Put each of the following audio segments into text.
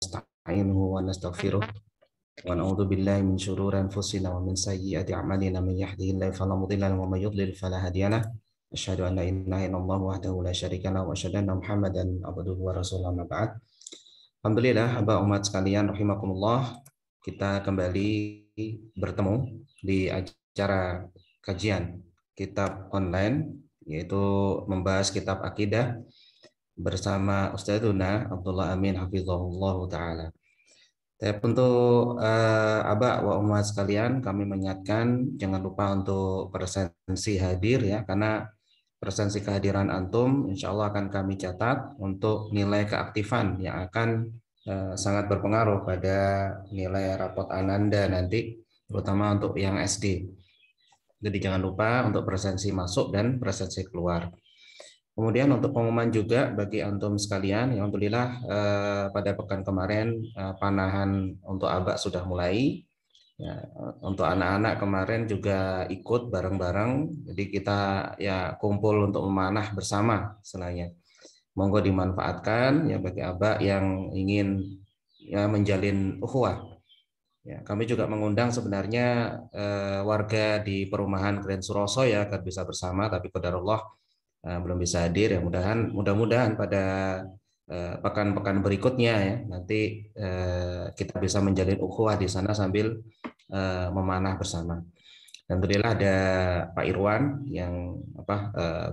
nasta'inuhu wa nastaghfiruh wa na'udzu billahi min syururi anfusina wa min sayyiati a'malina may yahdihillahu fala mudilla wa may yudlil fala hadiyalah asyhadu an la ilaha illallah wahdahu la syarika lahu wa asyhadu anna muhammadan abduhu wa rasuluhu amma ba'd alhamdulillah hamba umat sekalian rahimakumullah kita kembali bertemu di acara kajian kitab online yaitu membahas kitab akidah bersama Ustazuna Abdullah Amin hafizahullah taala. Tapi untuk uh, abah wa umat sekalian kami mengingatkan jangan lupa untuk presensi hadir ya karena presensi kehadiran antum insya Allah akan kami catat untuk nilai keaktifan yang akan uh, sangat berpengaruh pada nilai rapot ananda nanti terutama untuk yang SD. Jadi jangan lupa untuk presensi masuk dan presensi keluar. Kemudian untuk pengumuman juga bagi antum sekalian, ya alhamdulillah eh, pada pekan kemarin eh, panahan untuk abak sudah mulai. Ya, untuk anak-anak kemarin juga ikut bareng-bareng, jadi kita ya kumpul untuk memanah bersama selainnya. Monggo dimanfaatkan ya bagi abak yang ingin ya menjalin ukhuwah. Ya, kami juga mengundang sebenarnya eh, warga di perumahan Grand Suroso ya agar bisa bersama, tapi kepada Allah Eh, belum bisa hadir ya mudahan mudah-mudahan pada eh, pekan-pekan berikutnya ya nanti eh, kita bisa menjalin ukhuwah di sana sambil memanah bersama. dan Alhamdulillah ada Pak Irwan yang apa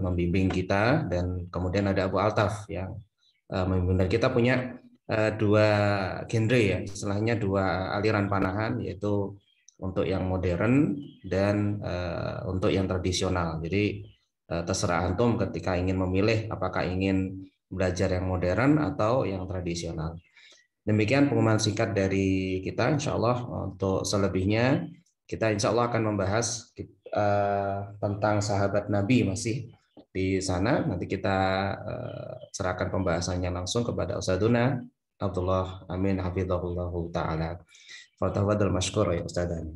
membimbing kita dan kemudian ada Abu Altaf yang membimbing dan kita punya dua genre ya istilahnya dua aliran panahan yaitu untuk yang modern dan untuk yang tradisional. Jadi Eh, terserah antum ketika ingin memilih apakah ingin belajar yang modern atau yang tradisional. Demikian pengumuman singkat dari kita. Insya Allah untuk selebihnya kita insya Allah akan membahas eh, tentang sahabat Nabi masih di sana. Nanti kita eh, serahkan pembahasannya langsung kepada Ustadzuna Abdullah Amin Hafidhullah Ta'ala. Fatahwadul mashkur ya Ustadana.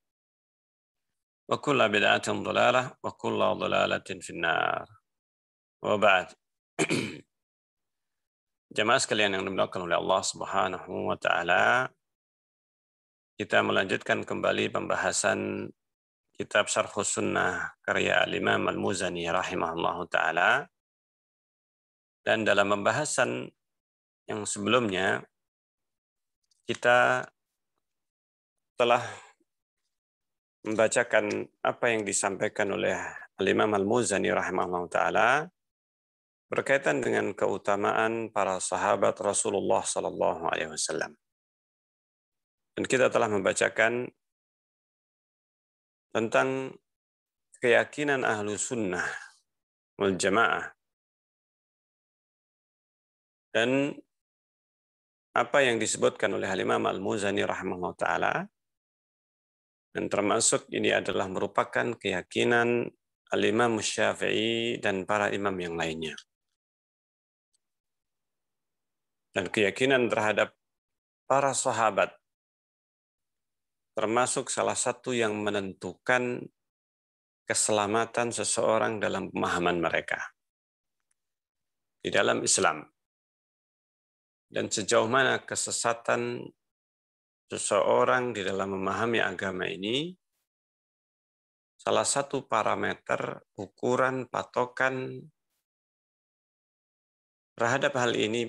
وكل بدعة ضلالة وكل ضلالة في النار وبعد Jamaah sekalian yang dimuliakan oleh Allah Subhanahu wa taala, kita melanjutkan kembali pembahasan kitab Syarh Sunnah karya Al-Imam Al-Muzani rahimahullahu taala. Dan dalam pembahasan yang sebelumnya kita telah membacakan apa yang disampaikan oleh Al-Imam Al-Muzani rahimahullah taala berkaitan dengan keutamaan para sahabat Rasulullah sallallahu alaihi wasallam. Dan kita telah membacakan tentang keyakinan ahlu sunnah wal jamaah dan apa yang disebutkan oleh Al-Imam Al-Muzani rahimahullah taala dan termasuk ini adalah merupakan keyakinan Al-Imam Syafi'i dan para imam yang lainnya. Dan keyakinan terhadap para sahabat termasuk salah satu yang menentukan keselamatan seseorang dalam pemahaman mereka di dalam Islam. Dan sejauh mana kesesatan seseorang di dalam memahami agama ini, salah satu parameter ukuran patokan terhadap hal ini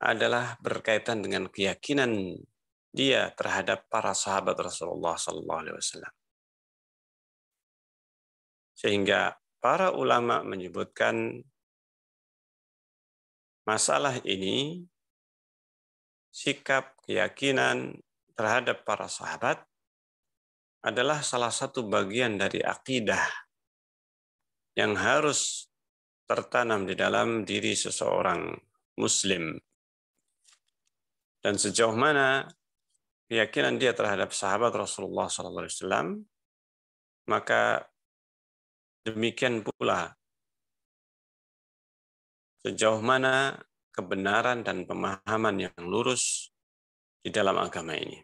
adalah berkaitan dengan keyakinan dia terhadap para sahabat Rasulullah Sallallahu Alaihi Wasallam. Sehingga para ulama menyebutkan masalah ini sikap, keyakinan terhadap para sahabat adalah salah satu bagian dari akidah yang harus tertanam di dalam diri seseorang muslim. Dan sejauh mana keyakinan dia terhadap sahabat Rasulullah SAW, maka demikian pula sejauh mana kebenaran dan pemahaman yang lurus di dalam agama ini.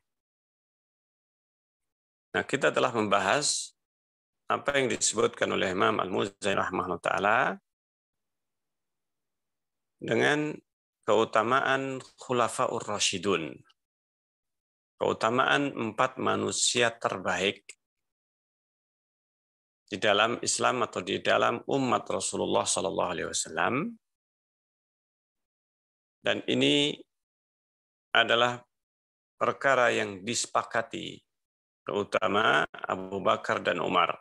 Nah, kita telah membahas apa yang disebutkan oleh Imam Al-Muzani rahimahullah taala dengan keutamaan khulafaur rasyidun. Keutamaan empat manusia terbaik di dalam Islam atau di dalam umat Rasulullah Shallallahu Alaihi Wasallam dan ini adalah perkara yang disepakati terutama Abu Bakar dan Umar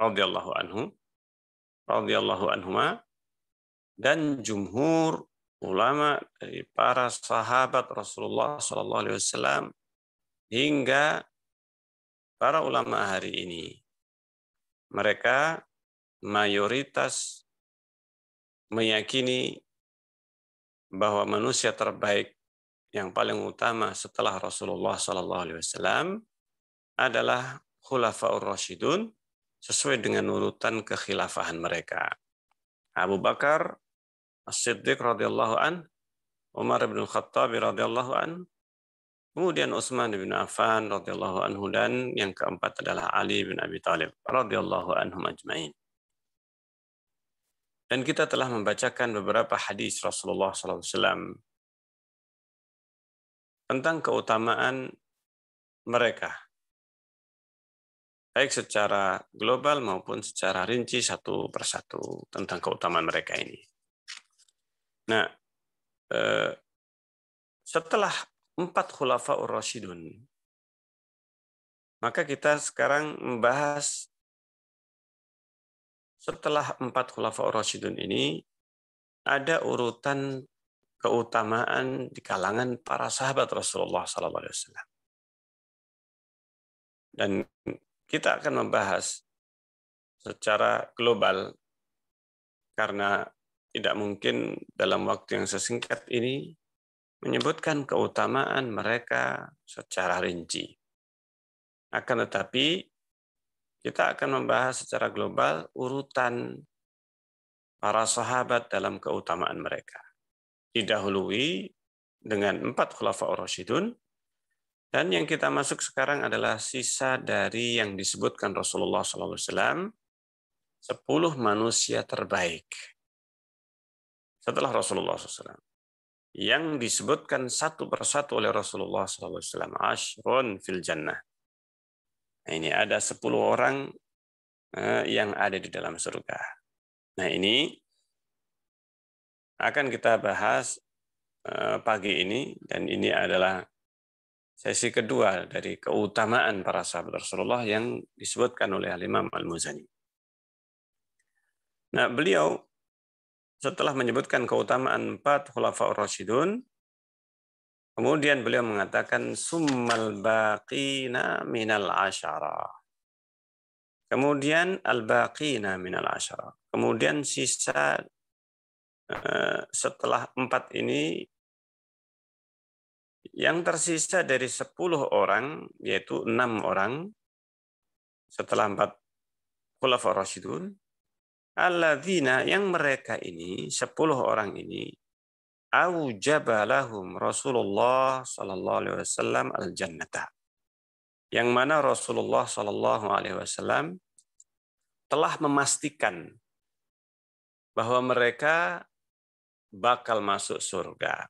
radhiyallahu anhu radhiyallahu anhuma dan jumhur ulama dari para sahabat Rasulullah sallallahu alaihi wasallam hingga para ulama hari ini mereka mayoritas meyakini bahwa manusia terbaik yang paling utama setelah Rasulullah Sallallahu Alaihi Wasallam adalah Khulafaur rasidun sesuai dengan urutan kekhilafahan mereka. Abu Bakar As-Siddiq radhiyallahu an, Umar bin Khattab radhiyallahu an, kemudian Utsman bin Affan radhiyallahu anhu dan yang keempat adalah Ali bin Abi Thalib radhiyallahu anhum ajmain. Dan kita telah membacakan beberapa hadis Rasulullah SAW tentang keutamaan mereka, baik secara global maupun secara rinci satu persatu tentang keutamaan mereka ini. Nah, eh, setelah empat khulafa ur-rasyidun, maka kita sekarang membahas setelah empat khulafa Rasidun ini, ada urutan keutamaan di kalangan para sahabat Rasulullah SAW. Dan kita akan membahas secara global karena tidak mungkin dalam waktu yang sesingkat ini menyebutkan keutamaan mereka secara rinci. Akan tetapi kita akan membahas secara global urutan para sahabat dalam keutamaan mereka. Didahului dengan empat khulafa Rasidun, dan yang kita masuk sekarang adalah sisa dari yang disebutkan Rasulullah SAW, sepuluh manusia terbaik. Setelah Rasulullah SAW. Yang disebutkan satu persatu oleh Rasulullah SAW. Ashrun fil jannah. Nah, ini ada 10 orang eh, yang ada di dalam surga. Nah, ini akan kita bahas eh, pagi ini dan ini adalah sesi kedua dari keutamaan para sahabat Rasulullah yang disebutkan oleh Imam Al-Muzani. Nah, beliau setelah menyebutkan keutamaan empat khulafaur rasyidun, Kemudian beliau mengatakan summal baqina minal asyara. Kemudian al baqina minal asyara. Kemudian sisa eh, setelah empat ini yang tersisa dari sepuluh orang yaitu enam orang setelah empat khulafa rasyidun alladzina yang mereka ini sepuluh orang ini aujaba Rasulullah sallallahu alaihi wasallam al jannata. Yang mana Rasulullah sallallahu alaihi wasallam telah memastikan bahwa mereka bakal masuk surga.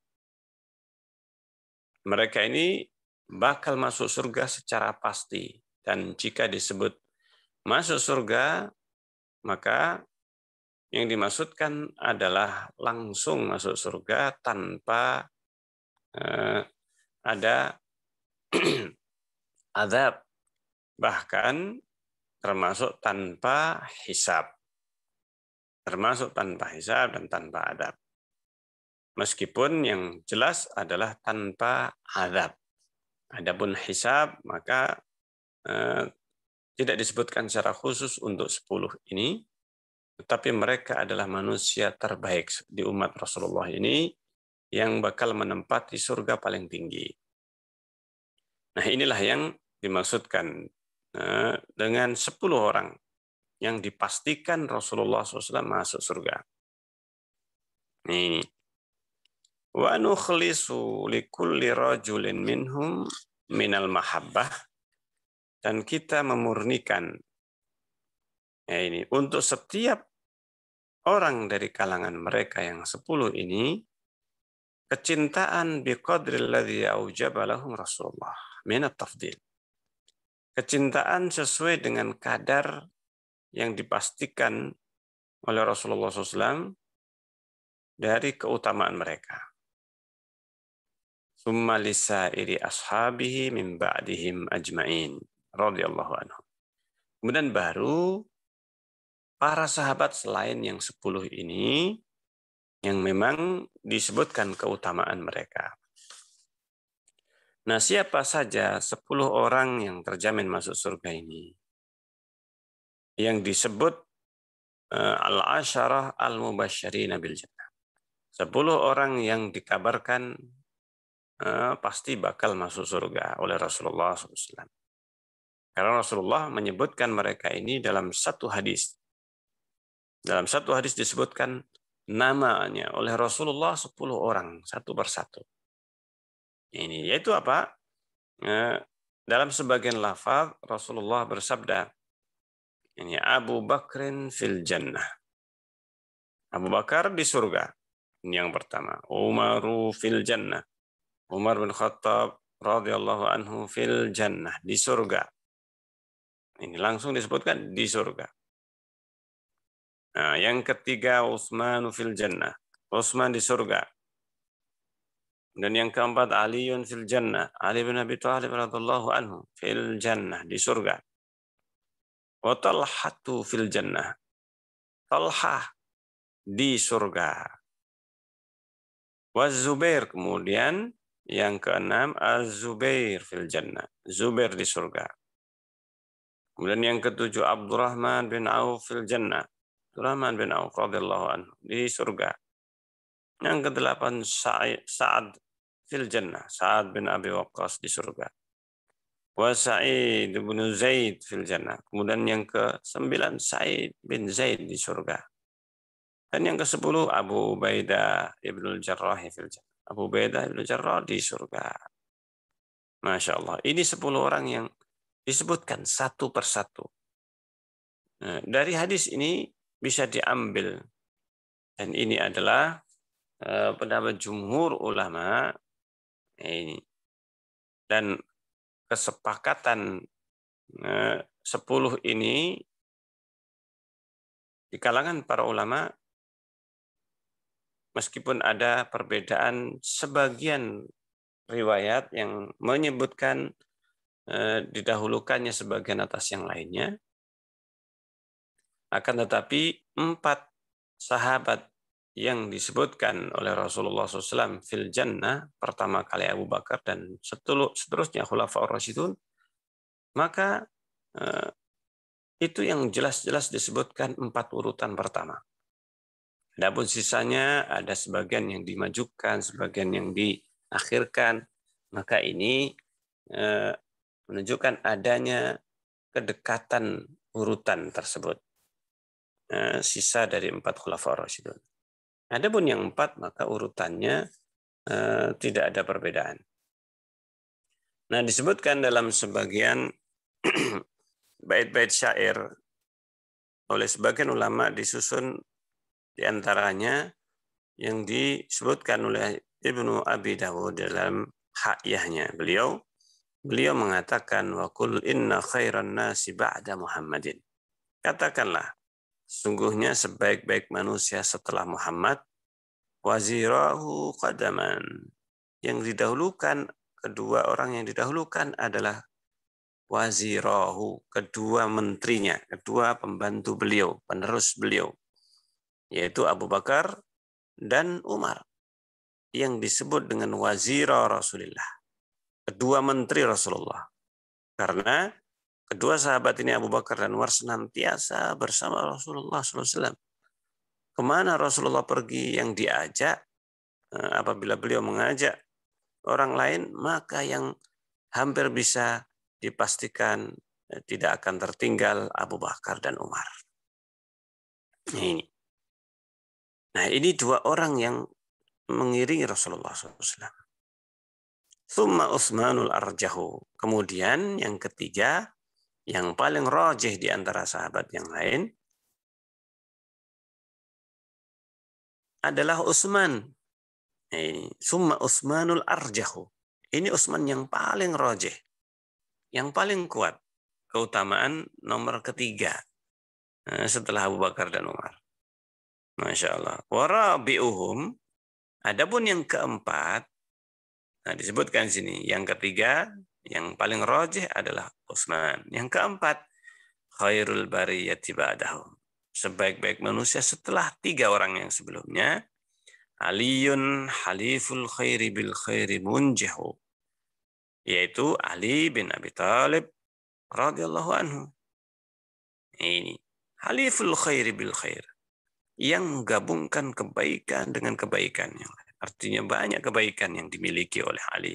Mereka ini bakal masuk surga secara pasti dan jika disebut masuk surga maka yang dimaksudkan adalah langsung masuk surga tanpa eh, ada azab, bahkan termasuk tanpa hisab. Termasuk tanpa hisab dan tanpa adab. Meskipun yang jelas adalah tanpa adab. Adapun hisab, maka eh, tidak disebutkan secara khusus untuk 10 ini, tetapi mereka adalah manusia terbaik di umat Rasulullah ini yang bakal menempati surga paling tinggi. Nah inilah yang dimaksudkan eh, dengan 10 orang yang dipastikan Rasulullah SAW masuk surga. Ini Wa nukhlisu rajulin minhum minal mahabbah dan kita memurnikan Ya ini untuk setiap orang dari kalangan mereka yang sepuluh ini kecintaan biqadri alladhi aujaba lahum Rasulullah min tafdil Kecintaan sesuai dengan kadar yang dipastikan oleh Rasulullah SAW dari keutamaan mereka. Summa lisairi ashabihi min ba'dihim ajma'in radhiyallahu anhu. Kemudian baru para sahabat selain yang sepuluh ini yang memang disebutkan keutamaan mereka. Nah, siapa saja sepuluh orang yang terjamin masuk surga ini? Yang disebut eh, al-asyarah al-mubasyyirin Nabil jannah. Sepuluh orang yang dikabarkan eh, pasti bakal masuk surga oleh Rasulullah SAW. Karena Rasulullah menyebutkan mereka ini dalam satu hadis dalam satu hadis disebutkan namanya oleh Rasulullah 10 orang, satu persatu. Ini yaitu apa? Eh, dalam sebagian lafaz Rasulullah bersabda, ini Abu Bakrin fil jannah. Abu Bakar di surga. Ini yang pertama. Umar fil jannah. Umar bin Khattab radhiyallahu anhu fil jannah di surga. Ini langsung disebutkan di surga. Nah, yang ketiga Utsman fil jannah. Utsman di surga. Dan yang keempat Aliun fil jannah. Ali bin Abi Thalib radhiyallahu anhu fil jannah di surga. Wa Talhatu fil jannah. Talhah di surga. Wa Zubair kemudian yang keenam Az-Zubair fil jannah. Zubair di surga. Kemudian yang ketujuh Abdurrahman bin Auf fil jannah. Sulaiman bin Auf radhiyallahu anhu di surga. Yang kedelapan Sa'ad fil jannah, Sa'ad bin Abi Waqqas di surga. Wa Sa'id bin Zaid fil jannah. Kemudian yang ke-9 Sa'id bin Zaid di surga. Dan yang ke-10 Abu Ubaidah Ibnu Jarrah fil jannah. Abu Ubaidah Ibnu Jarrah di surga. Masya Allah. Ini 10 orang yang disebutkan satu persatu. Nah, dari hadis ini bisa diambil. Dan ini adalah eh, pendapat jumhur ulama ya ini. Dan kesepakatan eh, sepuluh ini di kalangan para ulama meskipun ada perbedaan sebagian riwayat yang menyebutkan eh, didahulukannya sebagian atas yang lainnya akan tetapi empat sahabat yang disebutkan oleh Rasulullah SAW fil jannah pertama kali Abu Bakar dan seterusnya Khulafaur Rasidun maka eh, itu yang jelas-jelas disebutkan empat urutan pertama. Adapun sisanya ada sebagian yang dimajukan, sebagian yang diakhirkan, maka ini eh, menunjukkan adanya kedekatan urutan tersebut. Eh, sisa dari empat khulafa Rasidun. pun yang empat maka urutannya eh, tidak ada perbedaan. Nah disebutkan dalam sebagian bait-bait syair oleh sebagian ulama disusun diantaranya yang disebutkan oleh Ibnu Abi Dawud dalam hakyahnya. Beliau beliau mengatakan wa kul inna khairan nasi ba'da Muhammadin. Katakanlah Sungguhnya sebaik-baik manusia setelah Muhammad, wazirahu qadaman. Yang didahulukan, kedua orang yang didahulukan adalah wazirahu, kedua menterinya, kedua pembantu beliau, penerus beliau, yaitu Abu Bakar dan Umar yang disebut dengan wazir Rasulullah. Kedua menteri Rasulullah. Karena Kedua sahabat ini Abu Bakar dan Umar senantiasa bersama Rasulullah SAW. Kemana Rasulullah pergi yang diajak, eh, apabila beliau mengajak orang lain, maka yang hampir bisa dipastikan eh, tidak akan tertinggal Abu Bakar dan Umar. Nah, ini. Nah ini dua orang yang mengiringi Rasulullah SAW. Thumma Utsmanul Arjahu. Kemudian yang ketiga yang paling rojih di antara sahabat yang lain adalah Utsman. Ini summa Utsmanul arjahu. Ini Utsman yang paling rojih, yang paling kuat. Keutamaan nomor ketiga eh, setelah Abu Bakar dan Umar. Masya Allah. Warabi'uhum. Adapun yang keempat, nah disebutkan sini. Yang ketiga yang paling rojih adalah Utsman. Yang keempat, khairul bariyati ba'dahu. Sebaik-baik manusia setelah tiga orang yang sebelumnya. Aliun haliful khairi bil khairi munjihu. Yaitu Ali bin Abi Talib radhiyallahu anhu. Ini haliful khairi bil khair. Yang menggabungkan kebaikan dengan kebaikan yang Artinya banyak kebaikan yang dimiliki oleh Ali.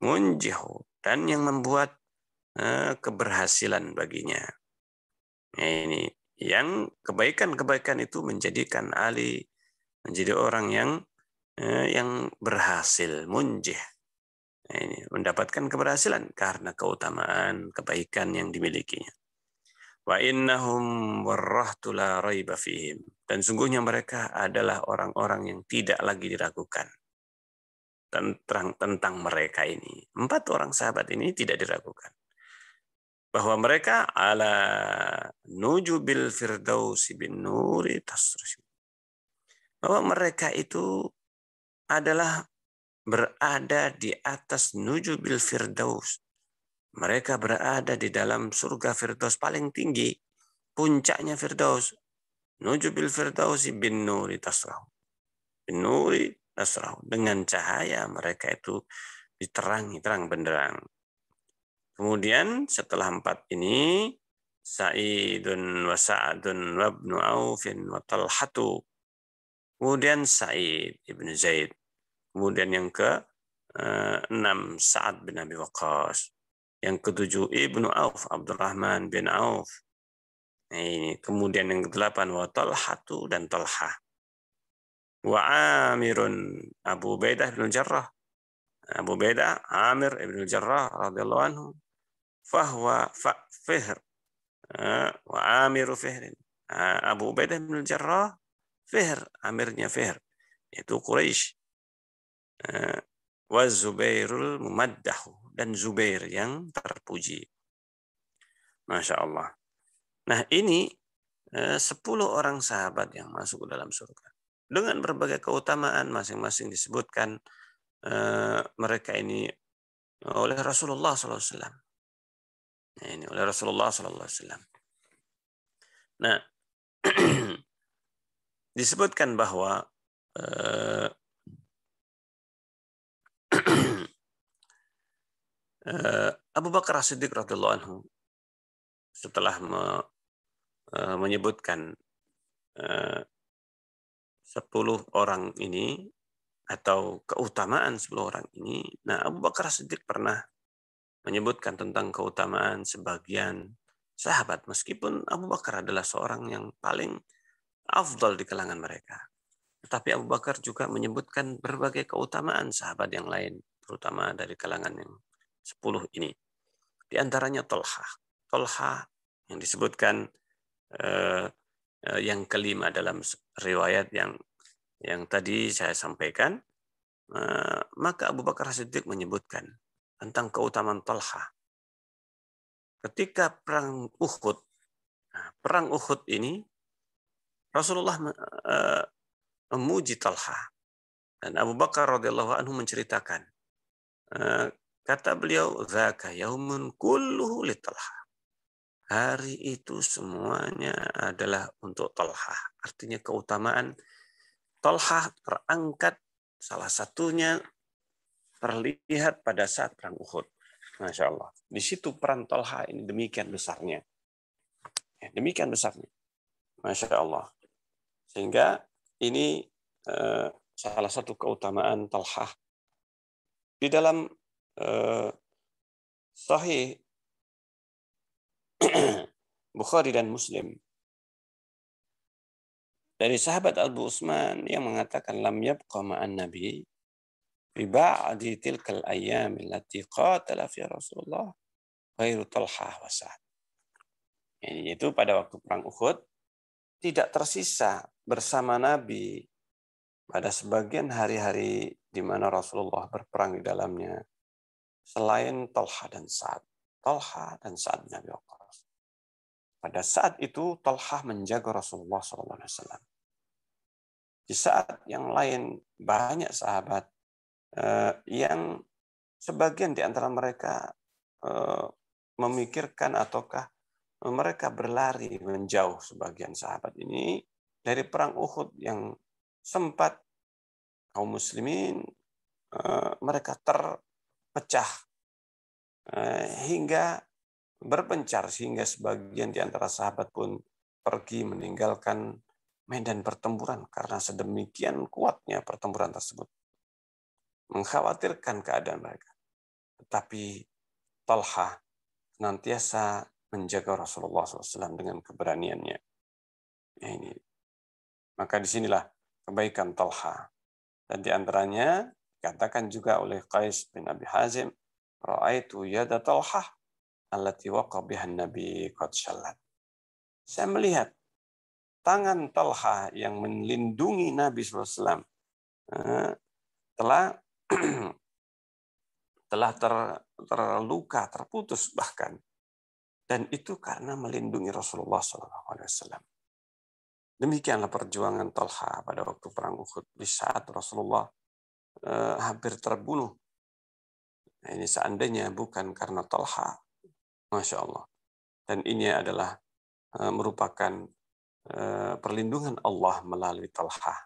Munjihu dan yang membuat eh, keberhasilan baginya. Ya, ini yang kebaikan-kebaikan itu menjadikan Ali menjadi orang yang eh, yang berhasil munjih. Ya, ini mendapatkan keberhasilan karena keutamaan kebaikan yang dimilikinya. Wa innahum warrahtu la raiba fihim. Dan sungguhnya mereka adalah orang-orang yang tidak lagi diragukan tentang tentang mereka ini. Empat orang sahabat ini tidak diragukan bahwa mereka ala nujubil firdausi bin nuri Bahwa mereka itu adalah berada di atas nujubil firdaus. Mereka berada di dalam surga firdaus paling tinggi, puncaknya firdaus. Nujubil firdausi bin nuri Bin nuri nasrau. Dengan cahaya mereka itu diterangi terang benderang. Kemudian setelah empat ini Sa'idun wa Sa'adun wa Ibnu Aufin wa Talhatu. Kemudian Sa'id Ibnu Zaid. Kemudian yang ke eh, enam Sa'ad bin Abi Waqqas. Yang ketujuh Ibnu Auf Abdurrahman bin Auf. Nah, ini. Kemudian yang kedelapan wa Talhatu dan Talhah wa Amirun Abu Baidah bin Jarrah Abu Baidah Amir bin Jarrah radhiyallahu anhu fahwa fa, fihr eh, wa Amiru Fihr eh, Abu Baidah bin Jarrah Fihr amirnya Fihr itu Quraisy eh, wa Zubairul Mumaddahu dan Zubair yang terpuji Masya Allah. Nah ini sepuluh orang sahabat yang masuk ke dalam surga dengan berbagai keutamaan masing-masing disebutkan eh, mereka ini oleh Rasulullah SAW. Nah, ini oleh Rasulullah SAW. Nah, disebutkan bahwa eh, eh, Abu Bakar Siddiq radhiyallahu anhu setelah menyebutkan 10 orang ini atau keutamaan 10 orang ini. Nah, Abu Bakar Siddiq pernah menyebutkan tentang keutamaan sebagian sahabat meskipun Abu Bakar adalah seorang yang paling afdol di kalangan mereka. Tetapi Abu Bakar juga menyebutkan berbagai keutamaan sahabat yang lain, terutama dari kalangan yang 10 ini. Di antaranya Tolha. Tolha yang disebutkan eh, Eh, yang kelima dalam riwayat yang yang tadi saya sampaikan, eh, maka Abu Bakar Siddiq menyebutkan tentang keutamaan Talha. Ketika perang Uhud, nah, perang Uhud ini Rasulullah eh, memuji Talha dan Abu Bakar radhiyallahu anhu menceritakan kata beliau zaka yaumun kulluhu li Talha Hari itu semuanya adalah untuk tolhah. Artinya keutamaan tolhah terangkat salah satunya terlihat pada saat perang Uhud. Masya Allah. Di situ peran tolhah ini demikian besarnya. Ya, demikian besarnya. Masya Allah. Sehingga ini eh, salah satu keutamaan Tolha. Di dalam eh, Sahih Bukhari dan Muslim. Dari sahabat Abu Usman yang mengatakan lam yabqa ma'an nabi fi ba'di tilkal ayyam allati qatala fi Rasulullah ghairu Talha wa Sa'd. Ini itu pada waktu perang Uhud tidak tersisa bersama Nabi pada sebagian hari-hari di mana Rasulullah berperang di dalamnya selain Talha dan Sa'ad. Talha dan Sa'ad Nabi Allah. Pada saat itu Talhah menjaga Rasulullah SAW. Di saat yang lain banyak sahabat eh, yang sebagian di antara mereka eh, memikirkan ataukah mereka berlari menjauh sebagian sahabat ini dari perang Uhud yang sempat kaum muslimin eh, mereka terpecah hingga berpencar sehingga sebagian di antara sahabat pun pergi meninggalkan medan pertempuran karena sedemikian kuatnya pertempuran tersebut. Mengkhawatirkan keadaan mereka. Tetapi Talha senantiasa menjaga Rasulullah SAW dengan keberaniannya. Ya ini. Maka disinilah kebaikan Talha. Dan diantaranya dikatakan juga oleh Qais bin Abi Hazim, Ra'aitu yada Talha allati waqabihan nabi qad shallat. Saya melihat tangan Talha yang melindungi Nabi SAW eh, telah telah ter, terluka, terputus bahkan. Dan itu karena melindungi Rasulullah SAW. Demikianlah perjuangan Talha pada waktu perang Uhud di saat Rasulullah eh, hampir terbunuh. Nah, ini seandainya bukan karena Talha Masya Allah. Dan ini adalah eh, merupakan eh, perlindungan Allah melalui Talha.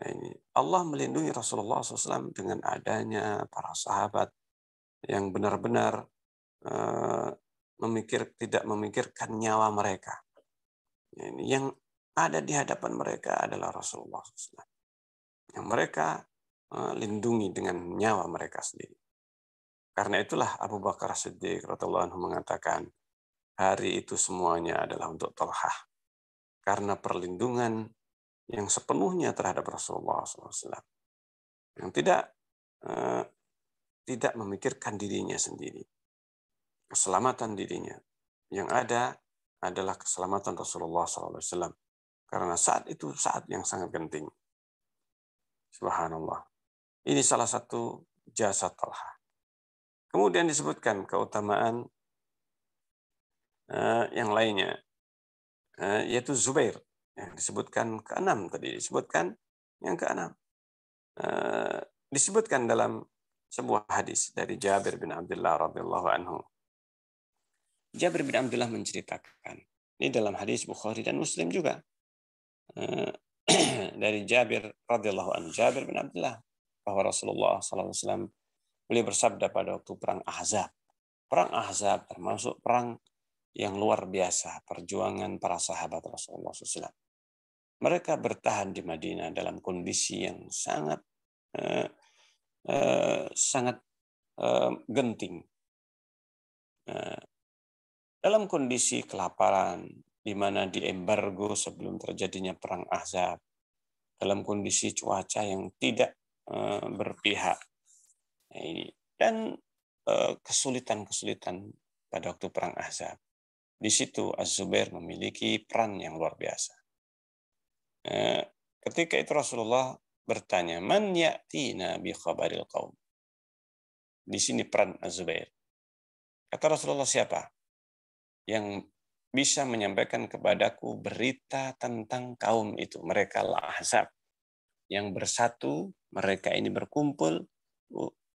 Nah, Allah melindungi Rasulullah SAW dengan adanya para sahabat yang benar-benar eh, memikir tidak memikirkan nyawa mereka. Nah, yang ada di hadapan mereka adalah Rasulullah SAW. Yang mereka lindungi dengan nyawa mereka sendiri. Karena itulah Abu Bakar Siddiq radhiyallahu anhu mengatakan, hari itu semuanya adalah untuk Tolhah. Karena perlindungan yang sepenuhnya terhadap Rasulullah SAW. Yang tidak eh, tidak memikirkan dirinya sendiri. Keselamatan dirinya. Yang ada adalah keselamatan Rasulullah SAW. Karena saat itu saat yang sangat penting. Subhanallah. Ini salah satu jasa Talha. Kemudian disebutkan keutamaan eh, yang lainnya, eh, yaitu Zubair yang disebutkan keenam tadi disebutkan yang keenam eh, disebutkan dalam sebuah hadis dari Jabir bin Abdullah radhiyallahu anhu. Jabir bin Abdullah menceritakan ini dalam hadis Bukhari dan Muslim juga dari Jabir radhiyallahu anhu Jabir bin Abdullah bahwa Rasulullah SAW Beliau bersabda pada waktu perang Ahzab. Perang Ahzab termasuk perang yang luar biasa perjuangan para sahabat Rasulullah SAW. Mereka bertahan di Madinah dalam kondisi yang sangat eh, eh, sangat eh, genting. Eh, dalam kondisi kelaparan, di mana di embargo sebelum terjadinya perang Ahzab, dalam kondisi cuaca yang tidak eh, berpihak, Nah, dan eh, kesulitan-kesulitan pada waktu perang Ahzab. Di situ Az-Zubair memiliki peran yang luar biasa. Eh, ketika itu Rasulullah bertanya, "Man yakti Nabi khabaril kaum? Di sini peran Az-Zubair. Kata Rasulullah siapa? Yang bisa menyampaikan kepadaku berita tentang kaum itu. Mereka lah ahzab Yang bersatu, mereka ini berkumpul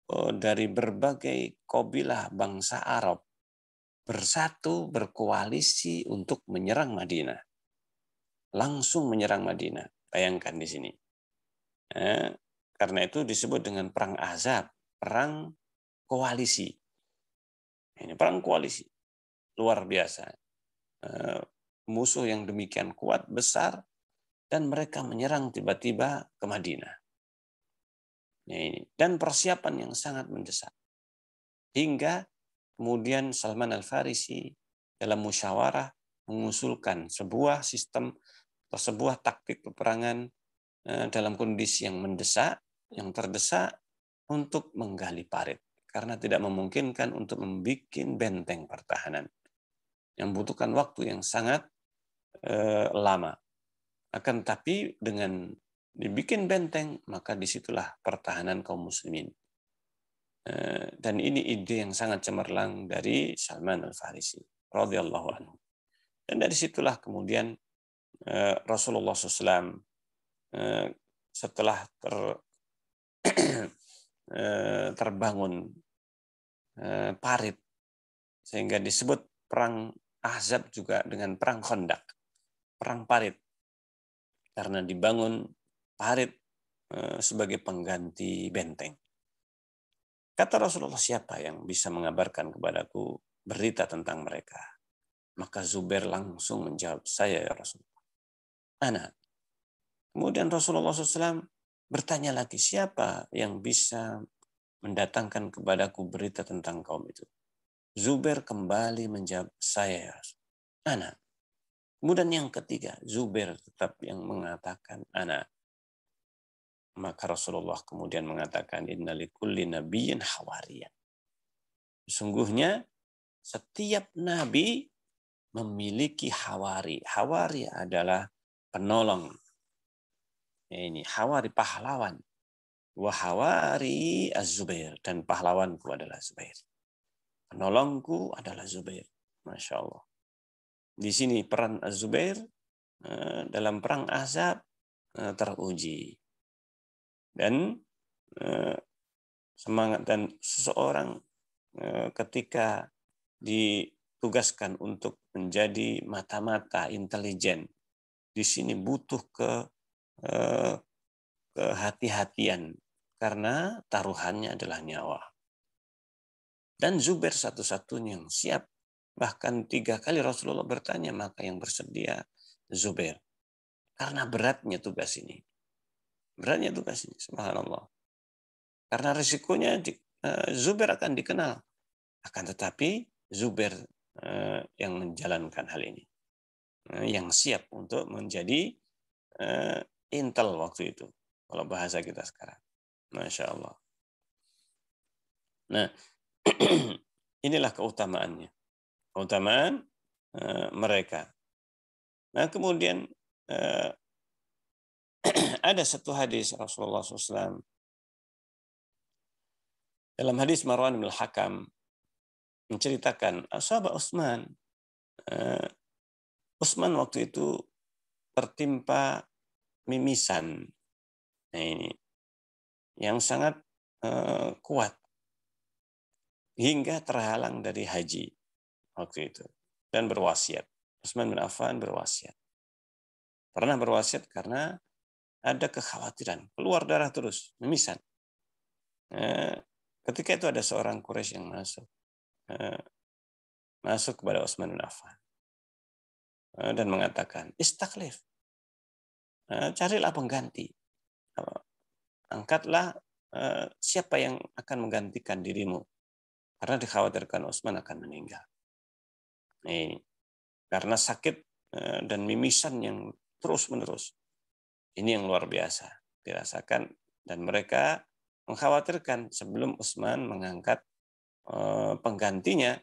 Oh, dari berbagai kabilah bangsa Arab bersatu berkoalisi untuk menyerang Madinah. Langsung menyerang Madinah. Bayangkan di sini. Eh, karena itu disebut dengan perang azab, perang koalisi. Ini perang koalisi. Luar biasa. Eh, musuh yang demikian kuat, besar, dan mereka menyerang tiba-tiba ke Madinah. Nah, ini. Dan persiapan yang sangat mendesak. Hingga kemudian Salman Al-Farisi dalam musyawarah mengusulkan sebuah sistem atau sebuah taktik peperangan eh, dalam kondisi yang mendesak, yang terdesak untuk menggali parit karena tidak memungkinkan untuk membuat benteng pertahanan yang membutuhkan waktu yang sangat eh, lama. Akan tapi dengan dibikin benteng, maka disitulah pertahanan kaum muslimin. Eh, dan ini ide yang sangat cemerlang dari Salman al-Farisi, radhiyallahu anhu. Dan dari situlah kemudian eh, Rasulullah SAW eh, setelah ter, terbangun parit, sehingga disebut perang Ahzab juga dengan perang Kondak, perang parit, karena dibangun parit eh, sebagai pengganti benteng. Kata Rasulullah, siapa yang bisa mengabarkan kepadaku berita tentang mereka? Maka Zubair langsung menjawab, saya ya Rasulullah. Anak. Kemudian Rasulullah SAW bertanya lagi, siapa yang bisa mendatangkan kepadaku berita tentang kaum itu? Zubair kembali menjawab, saya ya Rasulullah. Anak. Kemudian yang ketiga, Zubair tetap yang mengatakan anak. Maka Rasulullah kemudian mengatakan, Innalikulli nabiyyin hawariyan. Sesungguhnya setiap nabi memiliki hawari. Hawari adalah penolong. Ya, ini hawari pahlawan. Wahawari Az-Zubair. Dan pahlawanku adalah Zubair. Penolongku adalah Zubair. Masya Allah. Di sini peran Az-Zubair eh, dalam perang Ahzab eh, teruji dan eh, semangat dan seseorang eh, ketika ditugaskan untuk menjadi mata-mata intelijen di sini butuh ke eh, kehati-hatian karena taruhannya adalah nyawa. Dan Zubair satu-satunya yang siap. Bahkan tiga kali Rasulullah bertanya, maka yang bersedia Zubair. Karena beratnya tugas ini. Berani edukasi, subhanallah. Karena risikonya eh, Zubair akan dikenal. Akan tetapi Zubair eh, yang menjalankan hal ini. Eh, yang siap untuk menjadi intel waktu itu. Kalau bahasa kita sekarang. Masya Allah. Nah, inilah keutamaannya. Keutamaan mereka. Nah, kemudian ada satu hadis Rasulullah SAW. Dalam hadis Marwan bin Hakam menceritakan sahabat Utsman. Uh, Utsman waktu itu tertimpa mimisan. Nah ini yang sangat uh, kuat hingga terhalang dari haji waktu itu dan berwasiat. Utsman bin Affan berwasiat. Pernah berwasiat karena ada kekhawatiran, keluar darah terus, mimisan. Eh, ketika itu ada seorang Quraisy yang masuk, eh, masuk kepada Utsman bin Affan eh, dan mengatakan, istaklif, carilah pengganti, angkatlah siapa yang akan menggantikan dirimu, karena dikhawatirkan Utsman akan meninggal. Ini karena sakit dan mimisan yang terus menerus ini yang luar biasa dirasakan dan mereka mengkhawatirkan sebelum Utsman mengangkat eh, penggantinya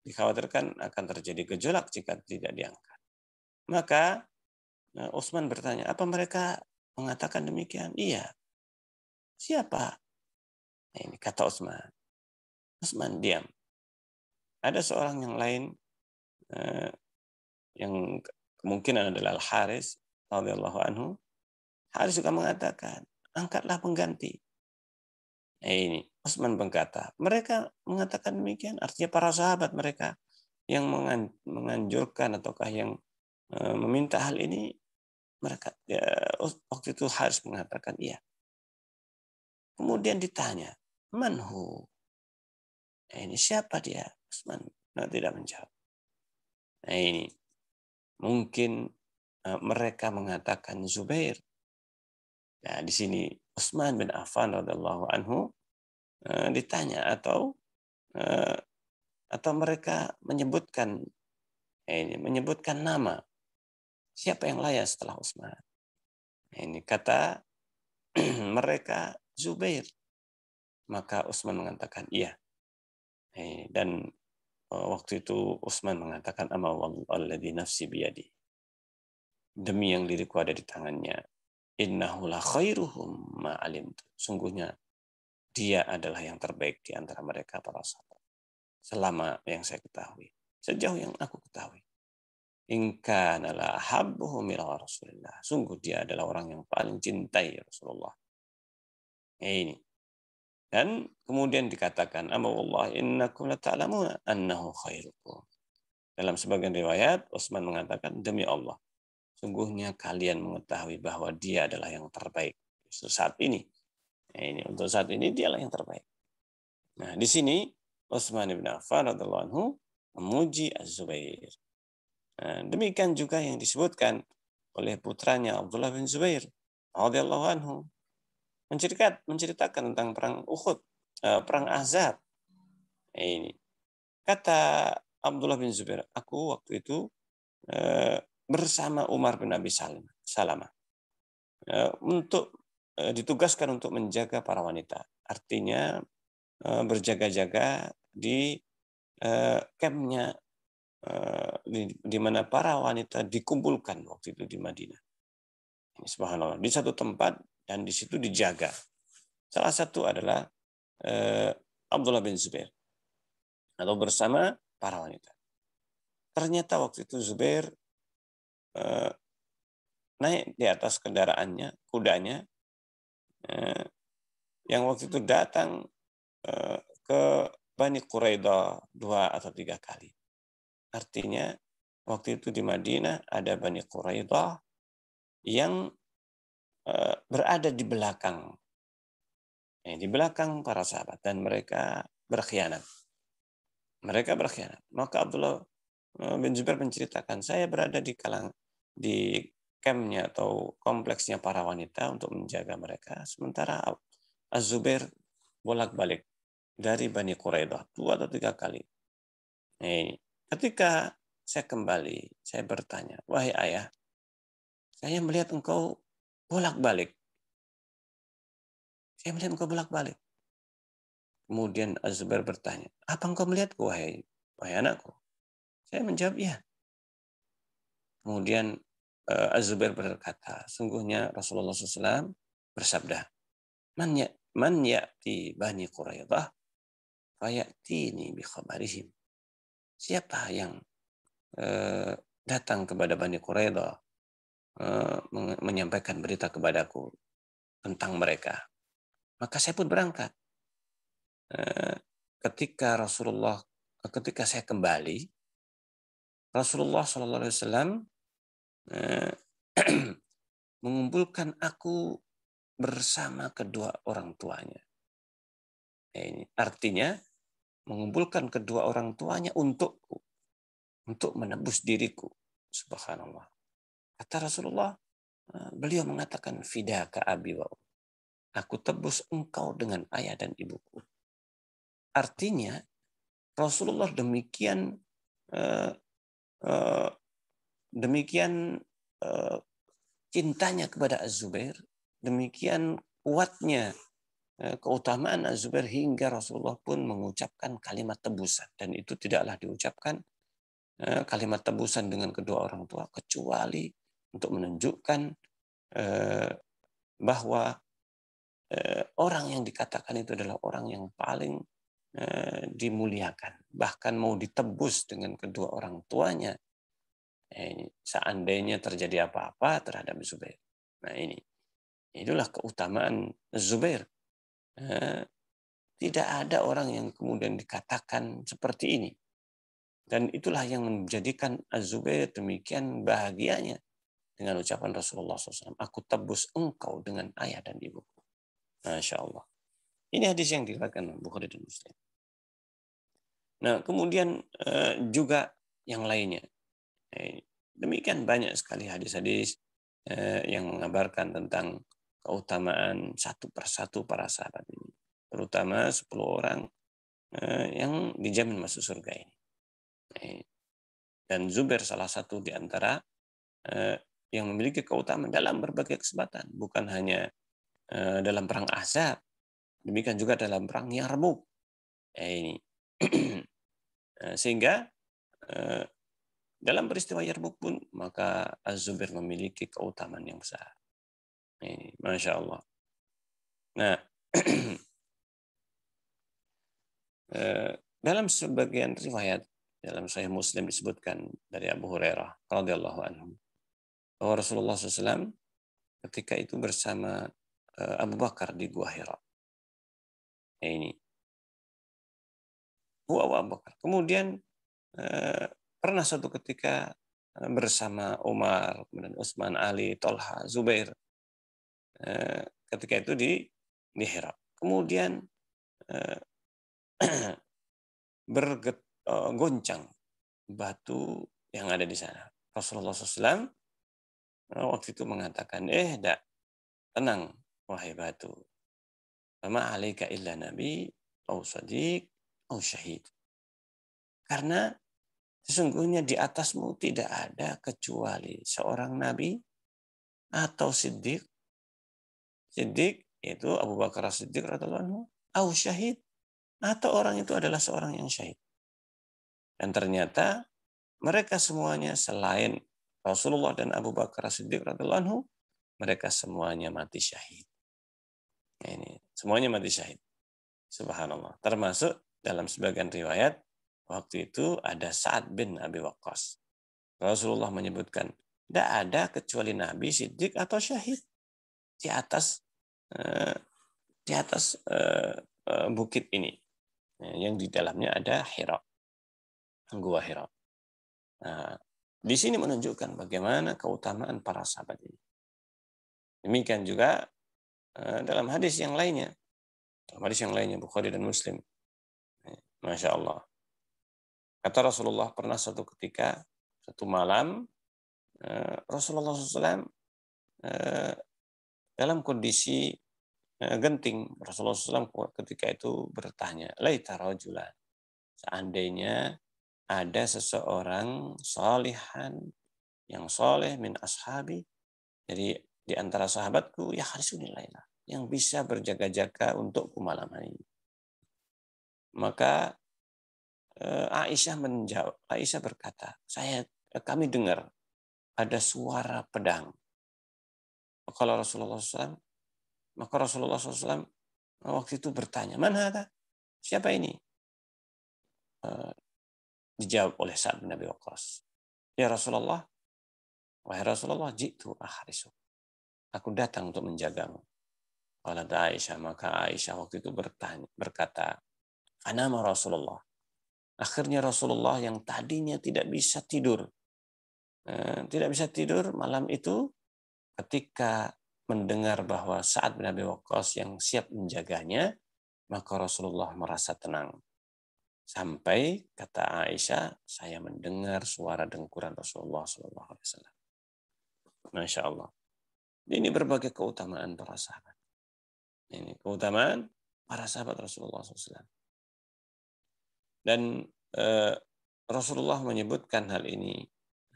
dikhawatirkan akan terjadi gejolak jika tidak diangkat. Maka eh, Utsman bertanya, apa mereka mengatakan demikian? Iya. Siapa? Nah, ini kata Utsman. Utsman diam. Ada seorang yang lain eh, yang kemungkinan adalah Al Haris radhiyallahu anhu Haris juga mengatakan, angkatlah pengganti. Nah, ini Utsman berkata, mereka mengatakan demikian, artinya para sahabat mereka yang menganjurkan ataukah yang eh, meminta hal ini mereka ya, waktu itu harus mengatakan iya. Kemudian ditanya, manhu? Nah, ini siapa dia? Utsman nah, tidak menjawab. Nah ini mungkin eh, mereka mengatakan Zubair Nah, di sini Utsman bin Affan radhiyallahu anhu eh, ditanya atau eh, atau mereka menyebutkan eh, ini menyebutkan nama siapa yang layak setelah Utsman. Nah, ini kata mereka Zubair. Maka Utsman mengatakan iya. Dan waktu itu Utsman mengatakan amma wallahi nafsi biyadi. Demi yang diriku ada di tangannya, Innahu la khairuhum ma'alim. Sungguhnya dia adalah yang terbaik di antara mereka para sahabat. Selama yang saya ketahui. Sejauh yang aku ketahui. Inka nala habbuhum Rasulillah. Sungguh dia adalah orang yang paling cintai Rasulullah. Ya, ini. Dan kemudian dikatakan, "Amma wallah innakum la annahu khairukum." Dalam sebagian riwayat Utsman mengatakan, "Demi Allah, sungguhnya kalian mengetahui bahwa dia adalah yang terbaik untuk saat ini. Nah, ini untuk saat ini dialah yang terbaik. Nah, di sini Utsman bin Affan radhiyallahu anhu memuji Az-Zubair. Nah, demikian juga yang disebutkan oleh putranya Abdullah bin Zubair radhiyallahu anhu menceritakan menceritakan tentang perang Uhud, eh, perang Ahzab. Ini kata Abdullah bin Zubair, aku waktu itu eh, bersama Umar bin Abi Salim, Salama ya, untuk e, ditugaskan untuk menjaga para wanita. Artinya e, berjaga-jaga di e, campnya di, mana para wanita dikumpulkan waktu itu di Madinah. subhanallah di satu tempat dan di situ dijaga. Salah satu adalah Abdullah bin Zubair atau bersama para wanita. Ternyata waktu itu Zubair Eh, naik di atas kendaraannya, kudanya, eh, yang waktu itu datang eh, ke Bani Quraidah dua atau tiga kali. Artinya waktu itu di Madinah ada Bani Quraidah yang berada di belakang, di belakang para sahabat dan mereka berkhianat. Mereka berkhianat. Maka Abdullah Eh, bin Zubair menceritakan saya berada di kalang di campnya atau kompleksnya para wanita untuk menjaga mereka sementara Az-Zubair bolak-balik dari Bani Quraidah dua atau tiga kali. Nah, ketika saya kembali, saya bertanya, wahai ayah, saya melihat engkau bolak-balik. Saya melihat engkau bolak-balik. Kemudian az bertanya, apa engkau melihatku, wahai, wahai anakku? Saya menjawab ya. Kemudian eh, Az-Zubair berkata, sungguhnya Rasulullah SAW bersabda, Man, ya, man ya'ti Bani Quraidah, fayatini bi khabarihim. Siapa yang eh, datang kepada Bani Quraidah eh, menyampaikan berita kepadaku tentang mereka, maka saya pun berangkat. Eh, ketika Rasulullah, ketika saya kembali, Rasulullah Shallallahu Alaihi Wasallam eh, mengumpulkan aku bersama kedua orang tuanya. Ya, ini artinya mengumpulkan kedua orang tuanya untukku, untuk menebus diriku. Subhanallah. Kata Rasulullah, eh, beliau mengatakan fidaka abi wa um. Aku tebus engkau dengan ayah dan ibuku. Artinya Rasulullah demikian eh, Eh, demikian eh, cintanya kepada Az-Zubair, demikian kuatnya eh, keutamaan Az-Zubair hingga Rasulullah pun mengucapkan kalimat tebusan dan itu tidaklah diucapkan kalimat tebusan dengan kedua orang tua kecuali untuk menunjukkan bahwa orang yang dikatakan itu adalah orang yang paling Eh, dimuliakan, bahkan mau ditebus dengan kedua orang tuanya. Eh, seandainya terjadi apa-apa terhadap Zubair. Nah ini, itulah keutamaan Zubair. Eh, tidak ada orang yang kemudian dikatakan seperti ini. Dan itulah yang menjadikan Az-Zubair demikian bahagianya dengan ucapan Rasulullah SAW. Aku tebus engkau dengan ayah dan ibuku. Masya Allah. Ini hadis yang diriwayatkan Bukhari dan Muslim. Nah, kemudian eh, juga yang lainnya. Eh, demikian banyak sekali hadis-hadis eh, yang mengabarkan tentang keutamaan satu persatu para sahabat ini, terutama 10 orang yang dijamin masuk surga ini. Dan Zubair salah satu di antara yang memiliki keutamaan dalam berbagai kesempatan, bukan hanya dalam perang azab. Demikian juga dalam perang Yarmuk. Eh, ini. Eh, sehingga eh, dalam peristiwa Yarmuk pun maka Az-Zubair memiliki keutamaan yang besar. Ini, Masya Allah. Nah, eh, dalam sebagian riwayat dalam Sahih Muslim disebutkan dari Abu Hurairah radhiyallahu anhu bahwa Rasulullah SAW ketika itu bersama eh, Abu Bakar di Gua Hira. Ya, ini. Abu Kemudian eh, pernah suatu ketika eh, bersama Umar, kemudian Utsman, Ali, Tolha, Zubair. Eh, ketika itu di di Hira. Kemudian bergoncang batu yang ada di sana. Rasulullah SAW waktu itu mengatakan, eh, dak, tenang, wahai batu. Fama alaika nabi au sadiq au syahid. Karena sesungguhnya di atasmu tidak ada kecuali seorang nabi atau siddiq. Siddiq yaitu Abu Bakar Siddiq radhiyallahu anhu, au syahid atau orang itu adalah seorang yang syahid. Dan ternyata mereka semuanya selain Rasulullah dan Abu Bakar Siddiq radhiyallahu anhu, mereka semuanya mati syahid. Ini Semuanya mati syahid. Subhanallah. Termasuk dalam sebagian riwayat, waktu itu ada Sa'ad bin Abi Waqqas. Rasulullah menyebutkan, tidak ada kecuali Nabi, Siddiq, atau syahid di atas eh, di atas eh, eh, bukit ini yang di dalamnya ada Hira, gua Hira. Nah, di sini menunjukkan bagaimana keutamaan para sahabat ini. Demikian juga Eh, dalam hadis yang lainnya. Dalam hadis yang lainnya, Bukhari dan Muslim. Eh, Masya Allah. Kata Rasulullah pernah satu ketika, satu malam, eh, Rasulullah SAW dalam kondisi genting. Rasulullah SAW ketika itu bertanya, Laita rajulan. Seandainya ada seseorang salihan yang soleh min ashabi jadi di antara sahabatku ya harisuni laila yang bisa berjaga-jaga untuk malam hari ini. Maka eh, Aisyah menjawab, Aisyah berkata, saya eh, kami dengar ada suara pedang. Kalau Rasulullah SAW, maka Rasulullah SAW eh, waktu itu bertanya, mana ada? Siapa ini? Dijawab oleh Sa'ad Nabi Abi Ya Rasulullah, wahai Rasulullah, jitu ahrisu. Aku datang untuk menjagamu. Qala Aisyah, maka Aisyah waktu itu bertanya, berkata, Anama Rasulullah. Akhirnya Rasulullah yang tadinya tidak bisa tidur, eh, tidak bisa tidur malam itu ketika mendengar bahwa saat bin Abi Waqqas yang siap menjaganya, maka Rasulullah merasa tenang. Sampai kata Aisyah, saya mendengar suara dengkuran Rasulullah Shallallahu Alaihi Wasallam. Masya Allah. Ini berbagai keutamaan para sahabat. Ini keutamaan para sahabat Rasulullah SAW. Dan eh, Rasulullah menyebutkan hal ini.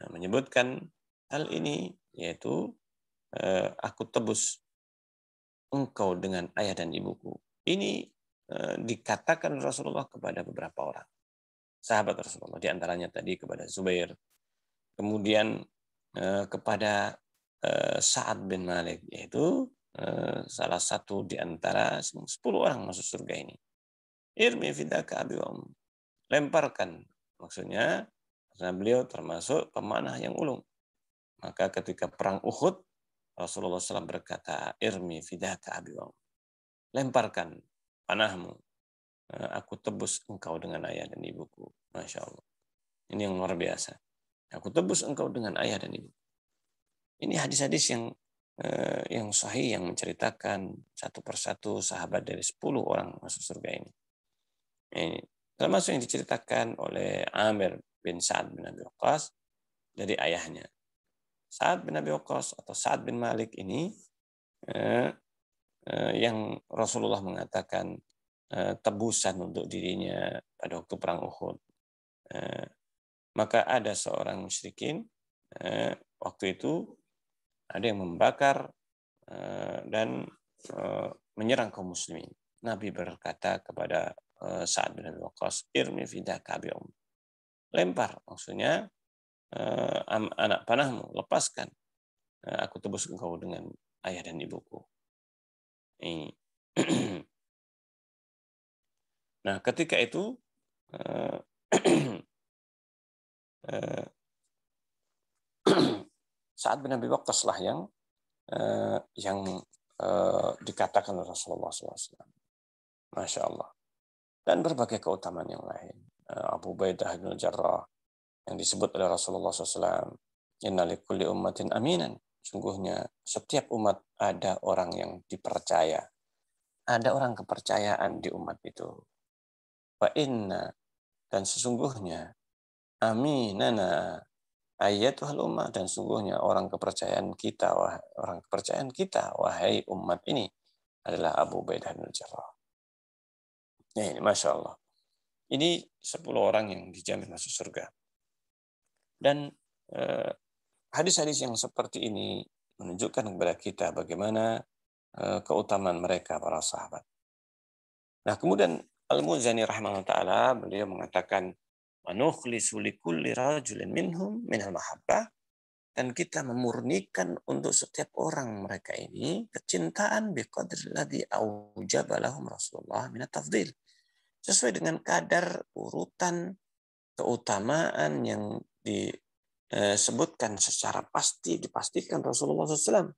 Nah, menyebutkan hal ini yaitu eh, aku tebus engkau dengan ayah dan ibuku. Ini eh, dikatakan Rasulullah kepada beberapa orang. Sahabat Rasulullah diantaranya tadi kepada Zubair, kemudian eh, kepada eh, Sa'ad bin Malik yaitu Eh, salah satu di antara 10 orang masuk surga ini. Irmi fidaka abi Lemparkan. Maksudnya, karena beliau termasuk pemanah yang ulung. Maka ketika perang Uhud, Rasulullah SAW berkata, Irmi fidaka abi Lemparkan panahmu. Eh, aku tebus engkau dengan ayah dan ibuku. Masya Allah. Ini yang luar biasa. Aku tebus engkau dengan ayah dan ibu. Ini hadis-hadis yang Eh, yang sahih yang menceritakan satu persatu sahabat dari sepuluh orang masuk surga ini. ini termasuk yang diceritakan oleh Amir bin Sa'ad bin Abi Waqqas dari ayahnya. Sa'ad bin Abi Waqqas atau Sa'ad bin Malik ini eh, eh, yang Rasulullah mengatakan tebusan untuk dirinya pada waktu perang Uhud. Maka ada seorang musyrikin waktu itu ada yang membakar eh, dan eh, menyerang kaum muslimin. Nabi berkata kepada eh, Sa'ad bin Waqqas, "Irmi fidaka Lempar maksudnya anak panahmu, lepaskan. Aku tebus engkau dengan ayah dan ibuku. Ini. nah, ketika itu Saat bin Abi Waqqas lah yang uh, yang uh, dikatakan Rasulullah SAW. Masya Allah. Dan berbagai keutamaan yang lain. Eh, Abu Baidah bin Jarrah yang disebut oleh Rasulullah SAW. Inna likulli ummatin aminan. Sungguhnya setiap umat ada orang yang dipercaya. Ada orang kepercayaan di umat itu. Wa inna dan sesungguhnya aminana ayatuhal ummah dan sungguhnya orang kepercayaan kita wah, orang kepercayaan kita wahai umat ini adalah Abu Ubaidah bin Jarrah. Ya ini masya Allah. Ini 10 orang yang dijamin masuk surga. Dan hadis eh, hadis-hadis yang seperti ini menunjukkan kepada kita bagaimana eh, keutamaan mereka para sahabat. Nah kemudian Al Muzani rahimahullah taala beliau mengatakan Manukhlisu likulli rajulin minhum minal mahabbah. Dan kita memurnikan untuk setiap orang mereka ini kecintaan biqadri ladhi awjabalahum Rasulullah minat tafdil. Sesuai dengan kadar urutan keutamaan yang disebutkan eh, secara pasti, dipastikan Rasulullah SAW.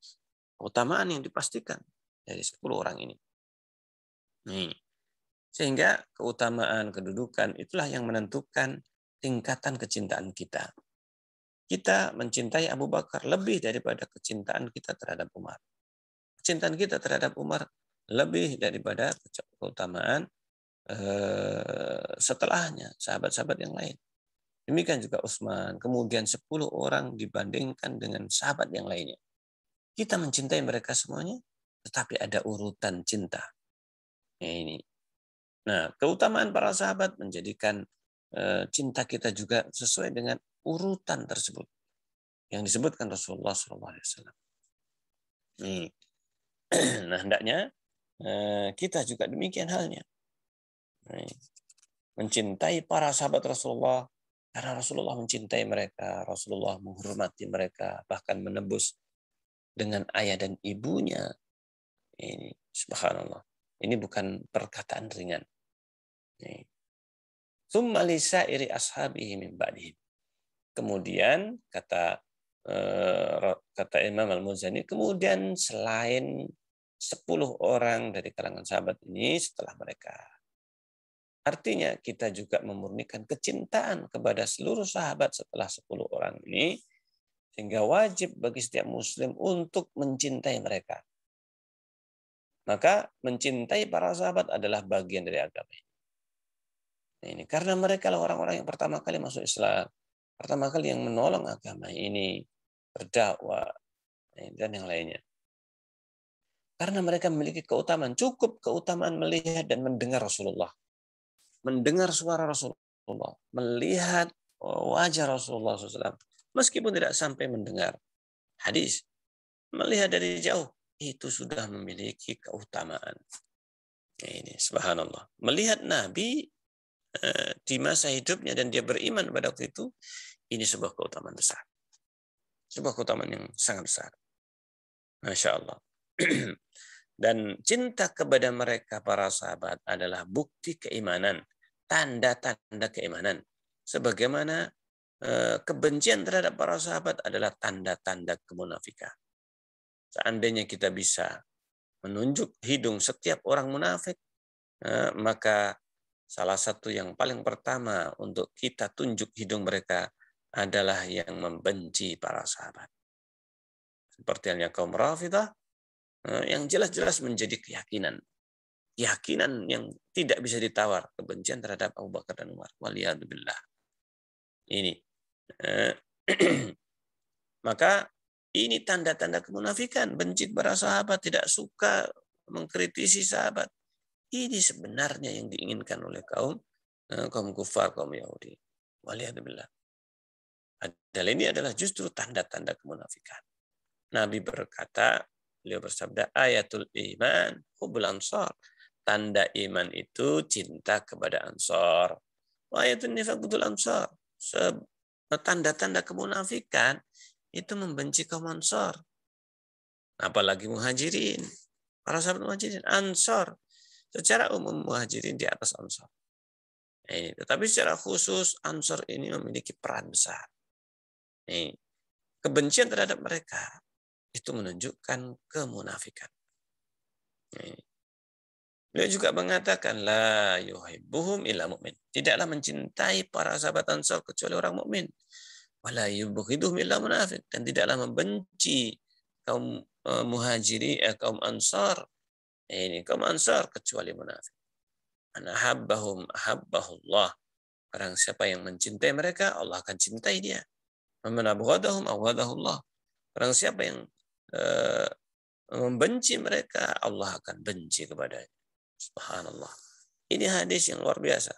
Keutamaan yang dipastikan dari 10 orang ini. Nih. Sehingga keutamaan, kedudukan itulah yang menentukan tingkatan kecintaan kita. Kita mencintai Abu Bakar lebih daripada kecintaan kita terhadap Umar. Kecintaan kita terhadap Umar lebih daripada keutamaan eh, setelahnya, sahabat-sahabat yang lain. Demikian juga Utsman. Kemudian 10 orang dibandingkan dengan sahabat yang lainnya. Kita mencintai mereka semuanya, tetapi ada urutan cinta. ini Nah, keutamaan para sahabat menjadikan eh, cinta kita juga sesuai dengan urutan tersebut yang disebutkan Rasulullah SAW. Nah, hendaknya eh, kita juga demikian halnya. Mencintai para sahabat Rasulullah karena Rasulullah mencintai mereka, Rasulullah menghormati mereka, bahkan menebus dengan ayah dan ibunya. Ini subhanallah. Ini bukan perkataan ringan. Summa iri ashabi min ba'dihim. Kemudian kata eh, kata Imam Al-Muzani, kemudian selain sepuluh orang dari kalangan sahabat ini setelah mereka. Artinya kita juga memurnikan kecintaan kepada seluruh sahabat setelah sepuluh orang ini sehingga wajib bagi setiap muslim untuk mencintai mereka. Maka mencintai para sahabat adalah bagian dari agama. Nah, ini karena mereka lah orang-orang yang pertama kali masuk Islam, pertama kali yang menolong agama ini, berdakwah, dan yang lainnya. Karena mereka memiliki keutamaan, cukup keutamaan melihat dan mendengar Rasulullah. Mendengar suara Rasulullah, melihat oh, wajah Rasulullah SAW. Meskipun tidak sampai mendengar hadis, melihat dari jauh, itu sudah memiliki keutamaan. Ini subhanallah. Melihat Nabi Eh, di masa hidupnya dan dia beriman pada waktu itu, ini sebuah keutamaan besar. Sebuah keutamaan yang sangat besar. Masya Allah. dan cinta kepada mereka para sahabat adalah bukti keimanan, tanda-tanda keimanan. Sebagaimana eh, kebencian terhadap para sahabat adalah tanda-tanda kemunafikan. Seandainya kita bisa menunjuk hidung setiap orang munafik, eh, maka Salah satu yang paling pertama untuk kita tunjuk hidung mereka adalah yang membenci para sahabat. Seperti halnya kaum Rafidah eh, yang jelas-jelas menjadi keyakinan. Keyakinan yang tidak bisa ditawar, kebencian terhadap Abu Bakar dan Umar. Waliyahdubillah. Ini. Eh, maka ini tanda-tanda kemunafikan, benci para sahabat, tidak suka mengkritisi sahabat. Ini sebenarnya yang diinginkan oleh kaum eh, kaum kufar, kaum Yahudi. Waliyahdubillah. Adalah ini adalah justru tanda-tanda kemunafikan. Nabi berkata, beliau bersabda, ayatul iman hubul ansor. Tanda iman itu cinta kepada ansor. Ayatul nifak butul ansor. Eh, tanda-tanda kemunafikan itu membenci kaum ansor. Apalagi muhajirin. Para sahabat muhajirin, ansor. Secara umum muhajirin di atas ansor. ini. Tetapi secara khusus ansor ini memiliki peran besar. Ini. kebencian terhadap mereka itu menunjukkan kemunafikan. Ini. Beliau juga mengatakan la yuhibbuhum illa mu'min. Tidaklah mencintai para sahabat ansor kecuali orang mukmin. Wala yubghiduhum illa munafiq dan tidaklah membenci kaum eh, muhajiri eh, kaum ansor ini kaum ansar kecuali munafik. Anahabbahum habbahum Orang siapa yang mencintai mereka, Allah akan cintai dia. Memenabuhadahum awadahullah. Orang siapa yang uh, membenci mereka, Allah akan benci kepada kepadanya. Subhanallah. Ini hadis yang luar biasa.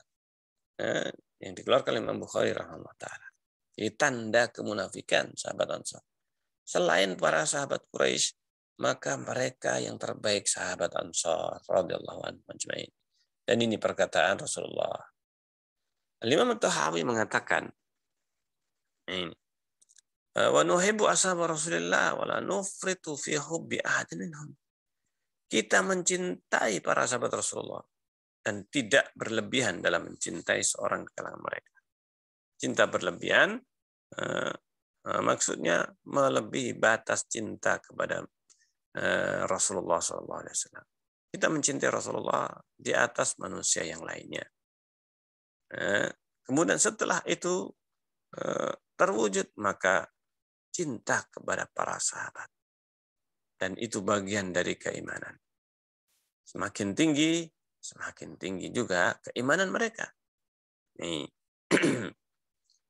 Eh, yang dikeluarkan oleh Imam Bukhari rahimah taala. Jadi tanda kemunafikan sahabat Ansar. Selain para sahabat Quraisy, maka mereka yang terbaik sahabat Ansar radhiyallahu anhu Dan ini perkataan Rasulullah. Imam Tahawi mengatakan ini eh, wa ashab Rasulillah wa la nufritu fi Kita mencintai para sahabat Rasulullah dan tidak berlebihan dalam mencintai seorang kalangan mereka. Cinta berlebihan eh, eh, maksudnya melebihi batas cinta kepada Eh, Rasulullah saw Kita mencintai Rasulullah di atas manusia yang lainnya. Eh, kemudian setelah itu eh, terwujud maka cinta kepada para sahabat. Dan itu bagian dari keimanan. Semakin tinggi, semakin tinggi juga keimanan mereka. Nih.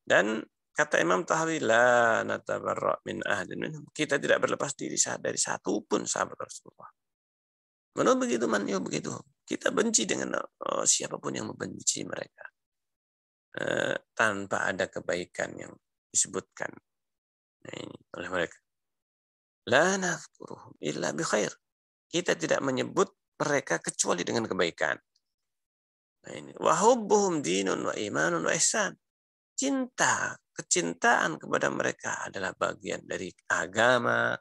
Dan Kata Imam Tahawi, la natabarra min ahadin minhum. Kita tidak berlepas diri dari satu pun sahabat Rasulullah. Menurut begitu yuk ya begitu. Kita benci dengan oh, siapapun yang membenci mereka. Eh, tanpa ada kebaikan yang disebutkan nah, eh, ini, oleh mereka. La nafkuruhum illa bi Kita tidak menyebut mereka kecuali dengan kebaikan. Nah ini wahubbuhum dinun wa imanun wa ihsan cinta, kecintaan kepada mereka adalah bagian dari agama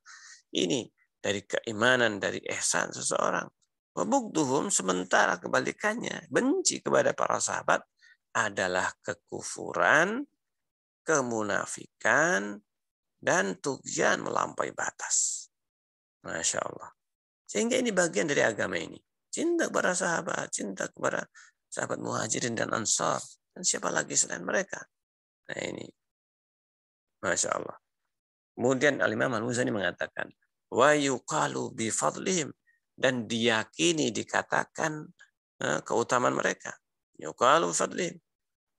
ini, dari keimanan, dari ihsan seseorang. Pembuktuhum sementara kebalikannya, benci kepada para sahabat adalah kekufuran, kemunafikan, dan tujuan melampaui batas. Masya Allah. Sehingga ini bagian dari agama ini. Cinta kepada sahabat, cinta kepada sahabat muhajirin dan ansar. Dan siapa lagi selain mereka? Nah ini. Masya Allah. Kemudian Al-Imam Al-Muzani mengatakan, wa yuqalu bi dan diyakini dikatakan eh, keutamaan mereka. Yuqalu fadlihim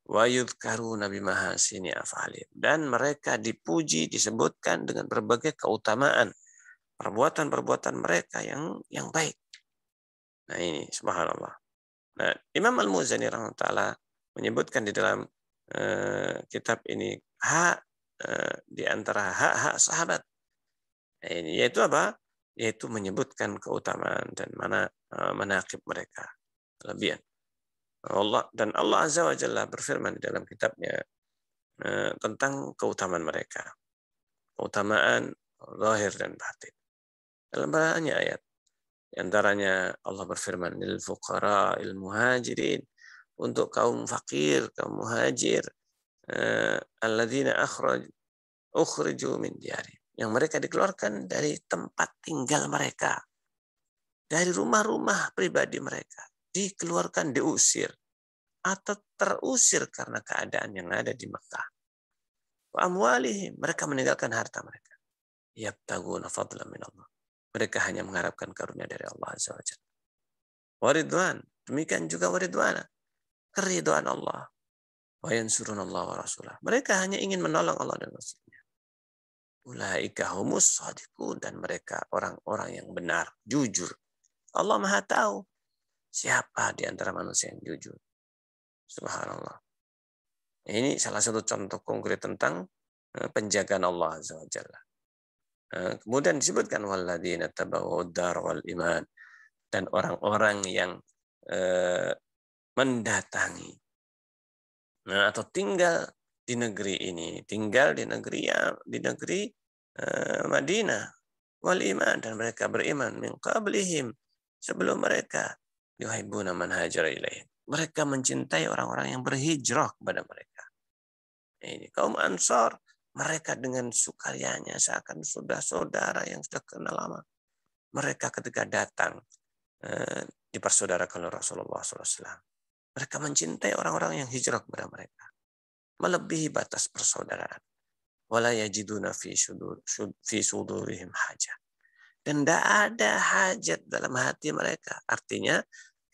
wa yudkaru nabi mahasini afalim dan mereka dipuji disebutkan dengan berbagai keutamaan perbuatan-perbuatan mereka yang yang baik. Nah ini subhanallah. Nah, Imam Al-Muzani rahimahullah menyebutkan di dalam Eh, kitab ini hak eh, di antara hak-hak sahabat. Eh, ini yaitu apa? Yaitu menyebutkan keutamaan dan mana menakib mereka, kelebihan. Allah dan Allah Azza wa Jalla berfirman di dalam kitabnya tentang keutamaan mereka. Keutamaan zahir dan batin. Dalam banyak ayat. Di antaranya Allah berfirman lil fuqara il muhajirin untuk kaum fakir, kaum muhajir, eh, alladzina akhraj ukhriju min diari. Yang mereka dikeluarkan dari tempat tinggal mereka. Dari rumah-rumah pribadi mereka. Dikeluarkan, diusir. Atau terusir karena keadaan yang ada di Mekah. Amwalihi, Mereka meninggalkan harta mereka. Yabtaguna fadla min Allah. Mereka hanya mengharapkan karunia dari Allah Azza wa Jalla. Waridwan. Demikian juga waridwana keriduan Allah. Wa Allah wa rasulah. Mereka hanya ingin menolong Allah dan Rasulnya. Ulaika humus Dan mereka orang-orang yang benar, jujur. Allah maha tahu siapa di antara manusia yang jujur. Subhanallah. Ini salah satu contoh konkret tentang eh, penjagaan Allah Azza eh, Kemudian disebutkan waladina tabawudar wal iman dan orang-orang yang eh, mendatangi. Nah, atau tinggal di negeri ini, tinggal di negeri yang di negeri eh, Madinah wal iman dan mereka beriman min qablihim sebelum mereka yuhibbuna man hajara ilaihim. Mereka mencintai orang-orang yang berhijrah kepada mereka. Ini kaum Ansor mereka dengan sukarianya seakan sudah saudara yang sudah kenal lama. Mereka ketika datang eh, dipersaudarakan oleh Rasulullah SAW mereka mencintai orang-orang yang hijrah kepada mereka. Melebihi batas persaudaraan. Wala yajiduna fi, sudurihim hajat. Dan tidak ada hajat dalam hati mereka. Artinya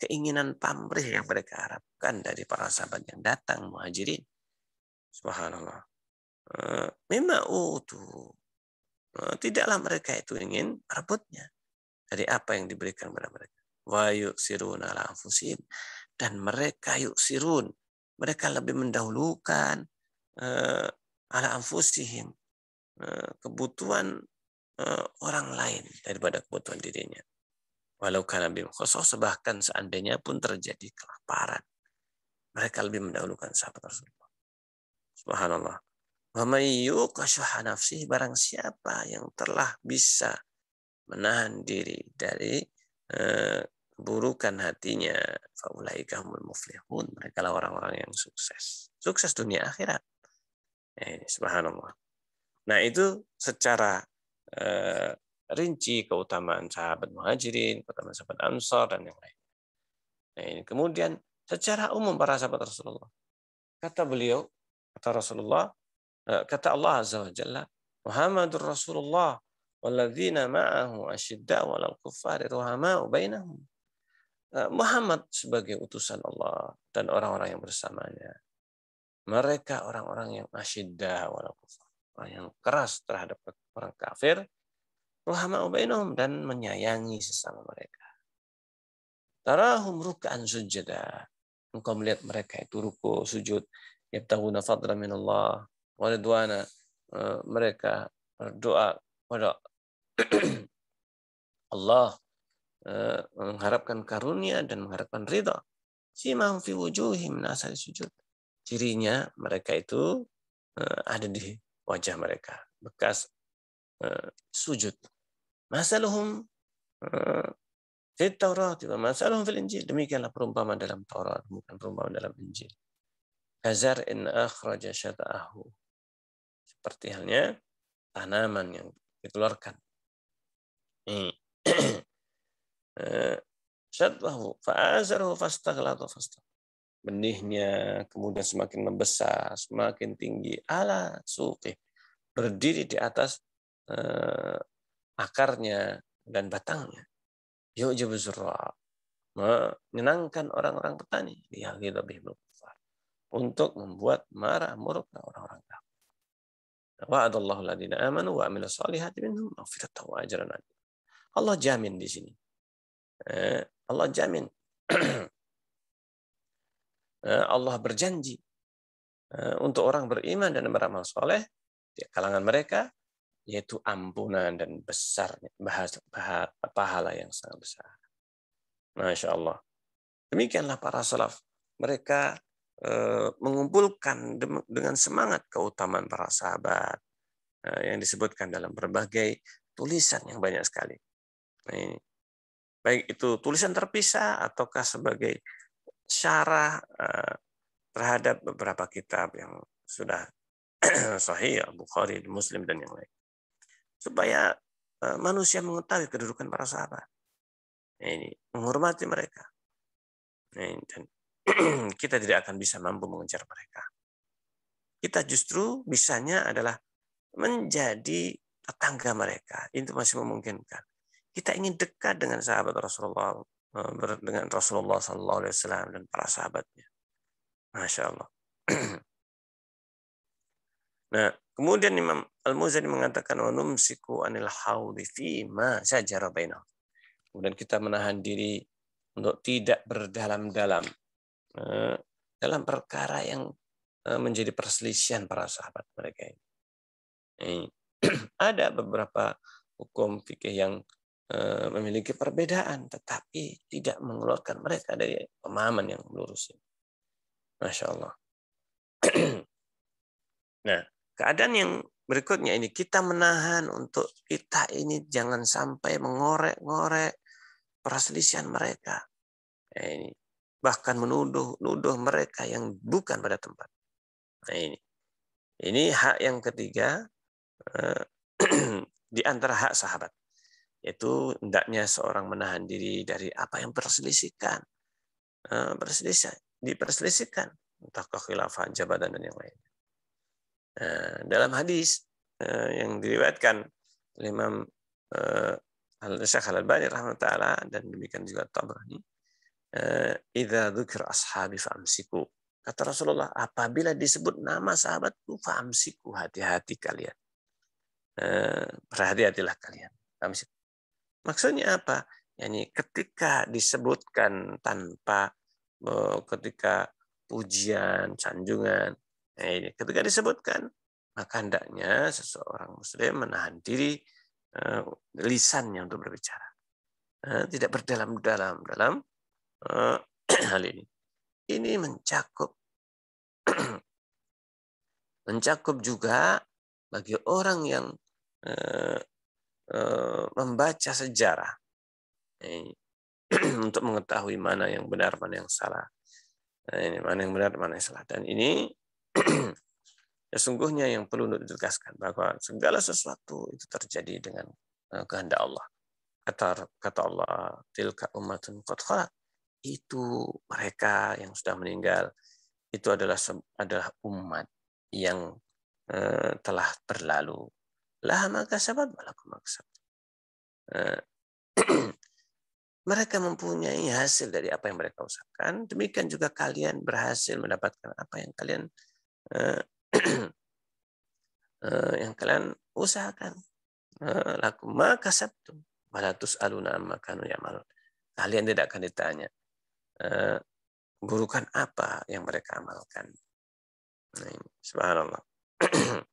keinginan pamrih yang mereka harapkan dari para sahabat yang datang muhajirin. Subhanallah. Eh, Memang utuh. Eh, tidaklah mereka itu ingin merebutnya dari apa yang diberikan kepada mereka. Wa yusiruna dan mereka yuk sirun mereka lebih mendahulukan uh, ala anfusihim uh, kebutuhan uh, orang lain daripada kebutuhan dirinya walau karena bim bahkan seandainya pun terjadi kelaparan mereka lebih mendahulukan sahabat Rasulullah subhanallah wa barang siapa yang telah bisa menahan diri dari keburukan hatinya faulaika humul muflihun mereka lah orang-orang yang sukses sukses dunia akhirat eh, subhanallah nah itu secara eh, rinci keutamaan sahabat muhajirin keutamaan sahabat ansor dan yang lain nah ini kemudian secara umum para sahabat rasulullah kata beliau kata rasulullah eh, kata Allah azza wa jalla Muhammadur Rasulullah walladzina ma'ahu asyidda'u 'alal kuffari Eh, Muhammad sebagai utusan Allah dan orang-orang yang bersamanya. Mereka orang-orang yang asyiddah walau Orang yang keras terhadap orang kafir. dan menyayangi sesama mereka. Tarahum ruk'an sujada. Engkau melihat mereka itu ruku, sujud. Yabtahuna fadla minallah. Waridwana. Eh, mereka berdoa kepada Allah Eh, mengharapkan karunia dan mengharapkan ridha. Simam fi wujuhi nasari sujud. Cirinya mereka itu eh, ada di wajah mereka. Bekas eh, sujud. Masaluhum fit Taurat wa masaluhum fil Injil. Demikianlah perumpamaan dalam Taurat, bukan perumpamaan dalam Injil. Kazar in akhraja syata'ahu. Seperti halnya tanaman yang dikeluarkan. Hmm. Eh, syadwahu fa'azarhu fastaghlata fastaghlata benihnya kemudian semakin membesar, semakin tinggi ala suqih berdiri di atas eh, akarnya dan batangnya. Yujibu zurra. Menyenangkan orang-orang petani. Lihagidha lebih kufar. Untuk membuat marah murka orang-orang kafir. Wa'adallahu ladina amanu wa amilu salihati minhum. Maghfiratahu ajaran Allah jamin di sini Eh, Allah jamin. Eh, Allah berjanji eh, untuk orang beriman dan beramal soleh di kalangan mereka yaitu ampunan dan besarnya bahasa, pahala yang sangat besar. Masya Allah. Demikianlah para salaf. Mereka mengumpulkan dengan semangat keutamaan para sahabat yang disebutkan dalam berbagai tulisan yang banyak sekali. Nah, ini baik itu tulisan terpisah ataukah sebagai syarah eh, terhadap beberapa kitab yang sudah sahih ya, Bukhari, Muslim dan yang lain. Supaya eh, manusia mengetahui kedudukan para sahabat. Nah, ini menghormati mereka. Nah, dan kita tidak akan bisa mampu mengejar mereka. Kita justru bisanya adalah menjadi tetangga mereka. Itu masih memungkinkan. Kita ingin dekat dengan sahabat Rasulullah eh, dengan Rasulullah Sallallahu Alaihi Wasallam dan para sahabatnya. Masya Allah. nah, kemudian Imam Al-Muzani mengatakan wa numsiku anil haudi fi ma sajara Kemudian kita menahan diri untuk tidak berdalam-dalam eh, dalam perkara yang eh, menjadi perselisihan para sahabat mereka ini. Ada beberapa hukum fikih yang Eh, memiliki perbedaan, tetapi tidak mengeluarkan mereka dari pemahaman yang lurus. Masya Allah. nah, keadaan yang berikutnya ini kita menahan untuk kita ini jangan sampai mengorek-ngorek perselisihan mereka. Nah, ini bahkan menuduh-nuduh mereka yang bukan pada tempat. Nah, ini. Ini hak yang ketiga eh, di antara hak sahabat itu hendaknya seorang menahan diri dari apa yang perselisikan, eh, perselisihan, diperselisihkan. Entah kekhilafan, jabatan, dan yang lain. Eh, dalam hadis eh, yang diriwayatkan oleh Imam Al-Syekh Al-Albani rahmatullah dan demikian juga Tabrani, "Idza dzukir ashabi fa'amsiku." Kata Rasulullah, apabila disebut nama sahabatku, fa'amsiku, hati-hati kalian. Berhati-hatilah kalian. Amsiku. Maksudnya apa? Yani ketika disebutkan tanpa eh, ketika pujian, sanjungan, nah ini ketika disebutkan maka hendaknya seseorang muslim menahan diri eh, lisannya untuk berbicara. Eh, tidak berdalam-dalam dalam hal ini. Ini mencakup mencakup juga bagi orang yang Eh, membaca sejarah untuk mengetahui mana yang benar mana yang salah nah, ini mana yang benar mana yang salah dan ini sesungguhnya ya, yang perlu untuk ditegaskan bahwa segala sesuatu itu terjadi dengan eh, kehendak Allah kata kata Allah tilka umatun itu mereka yang sudah meninggal itu adalah adalah umat yang eh, telah berlalu Laha maka sabat malakum maksab. Eh, mereka mempunyai hasil dari apa yang mereka usahakan. Demikian juga kalian berhasil mendapatkan apa yang kalian eh, eh, yang kalian usahakan. laku maka sabtu malatus aluna makanu yamal. Kalian tidak akan ditanya Gurukan burukan apa yang mereka amalkan. Nah, subhanallah.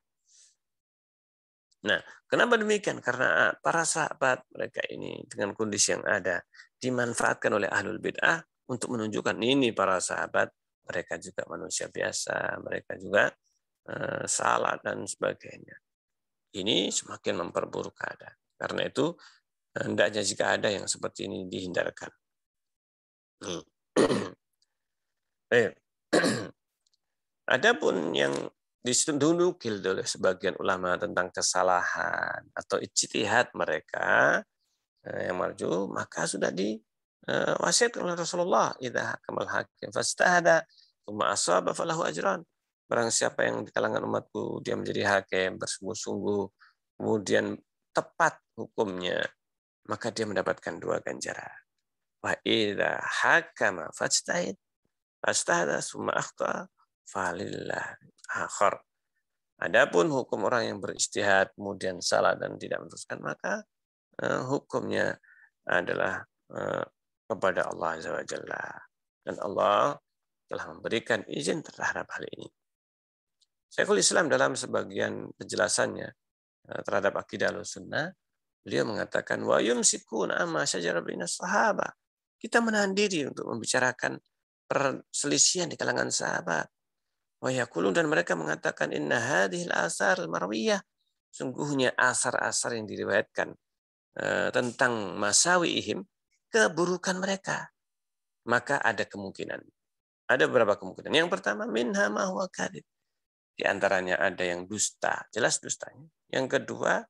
Nah, kenapa demikian? Karena ah, para sahabat mereka ini dengan kondisi yang ada dimanfaatkan oleh ahlul bid'ah untuk menunjukkan ini para sahabat mereka juga manusia biasa, mereka juga eh, salah dan sebagainya. Ini semakin memperburuk keadaan. Karena itu hendaknya jika ada yang seperti ini dihindarkan. Hmm. Adapun yang disundunukil oleh sebagian ulama tentang kesalahan atau ijtihad mereka eh, yang marju maka sudah di eh, wasiat oleh Rasulullah idza hakamal hakim fastahada tsumma asaba falahu ajran barang siapa yang di kalangan umatku dia menjadi hakim bersungguh-sungguh kemudian tepat hukumnya maka dia mendapatkan dua ganjaran wa idza hakama fastahid fastahada tsumma akhta falillah akhar. Adapun hukum orang yang beristihad kemudian salah dan tidak meneruskan maka uh, hukumnya adalah uh, kepada Allah Azza wa Dan Allah telah memberikan izin terhadap hal ini. Syekhul Islam dalam sebagian penjelasannya eh, terhadap akidah sunnah beliau mengatakan wa yumsikun amma syajara bainas sahabat. Kita menahan diri untuk membicarakan perselisihan di kalangan sahabat Wahyakulun dan mereka mengatakan inna hadhil asar marwiyah. Sungguhnya asar-asar yang diriwayatkan eh, tentang masawi ihim keburukan mereka. Maka ada kemungkinan. Ada beberapa kemungkinan. Yang pertama minha ma Di antaranya ada yang dusta, jelas dustanya. Yang kedua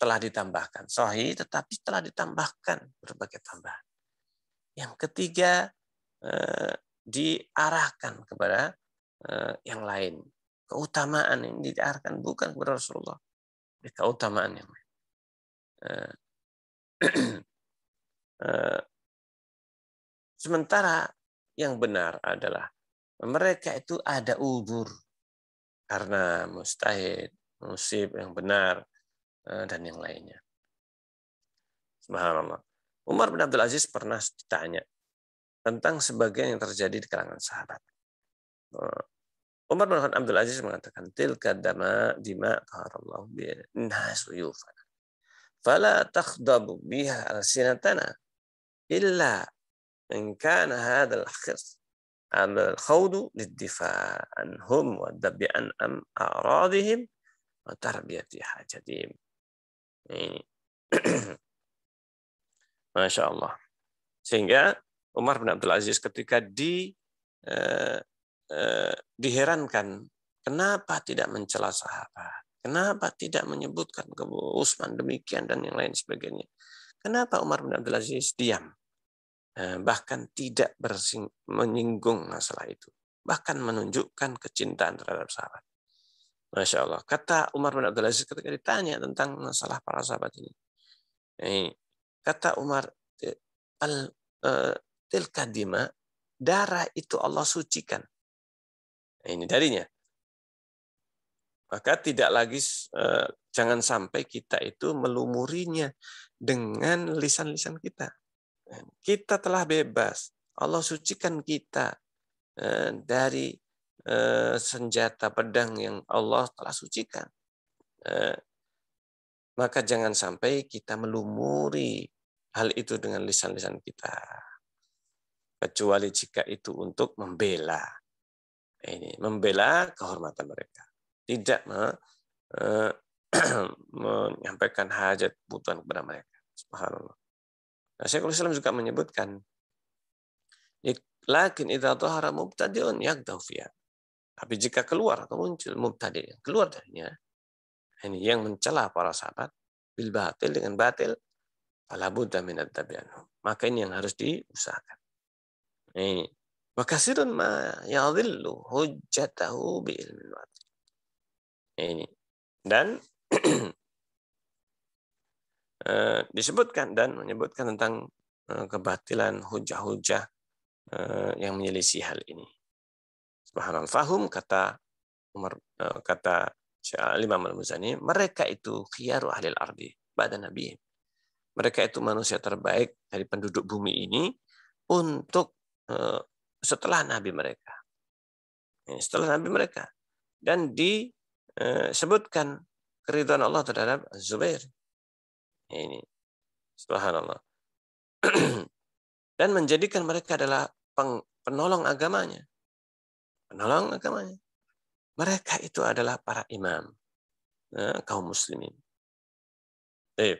telah ditambahkan. Sohi tetapi telah ditambahkan berbagai tambahan. Yang ketiga eh, diarahkan kepada Eh, yang lain. Keutamaan yang diarahkan bukan kepada Rasulullah, ya, keutamaan yang lain. Eh, eh, sementara yang benar adalah mereka itu ada ubur karena mustahid, musib yang benar, dan yang lainnya. Subhanallah. Umar bin Abdul Aziz pernah ditanya tentang sebagian yang terjadi di kalangan sahabat. Umar bin Abdul Aziz mengatakan tilka dama dima qaharallahu bi nasuyufana. Fala takhdabu biha alsinatana illa in kana hadha al-khirs الخوض للدفاع عنهم والذب عن أم أعراضهم وتربية حاجتهم Masya Allah. Sehingga Umar bin Abdul Aziz ketika di eh, dihirankan eh, diherankan kenapa tidak mencela sahabat, kenapa tidak menyebutkan ke Utsman demikian dan yang lain sebagainya. Kenapa Umar bin Abdul Aziz diam? Eh, bahkan tidak bersing, menyinggung masalah itu. Bahkan menunjukkan kecintaan terhadap sahabat. Masya Allah. Kata Umar bin Abdul Aziz ketika ditanya tentang masalah para sahabat ini. kata Umar, al, eh, Tilkadima darah itu Allah sucikan ini darinya. Maka tidak lagi eh, jangan sampai kita itu melumurinya dengan lisan-lisan kita. Kita telah bebas. Allah sucikan kita eh, dari eh, senjata pedang yang Allah telah sucikan. Eh, maka jangan sampai kita melumuri hal itu dengan lisan-lisan kita kecuali jika itu untuk membela ini membela kehormatan mereka, tidak me, eh, menyampaikan hajat kebutuhan kepada mereka. Subhanallah. Nah, Syekhul Islam juga menyebutkan lakin idza tahara mubtadi'un yaqdahu taufiah. Tapi jika keluar atau muncul mubtadi yang keluar darinya, ini yang mencela para sahabat bil batil dengan batil, fala min Maka ini yang harus diusahakan. Ini Wakasirun ma yadillu hujjatahu bi Ini. Dan eh, disebutkan dan menyebutkan tentang eh, kebatilan hujah-hujah eh, yang menyelisih hal ini. Subhanallah fahum kata Umar, kata Imam Al-Muzani, mereka itu khiyaru ahlil ardi pada Nabi. Mereka itu manusia terbaik dari penduduk bumi ini untuk setelah Nabi mereka. Ya, setelah Nabi mereka. Dan disebutkan eh, keriduan Allah terhadap Zubair. Ya, ini. Subhanallah. Dan menjadikan mereka adalah penolong agamanya. Penolong agamanya. Mereka itu adalah para imam. Ya, kaum muslimin.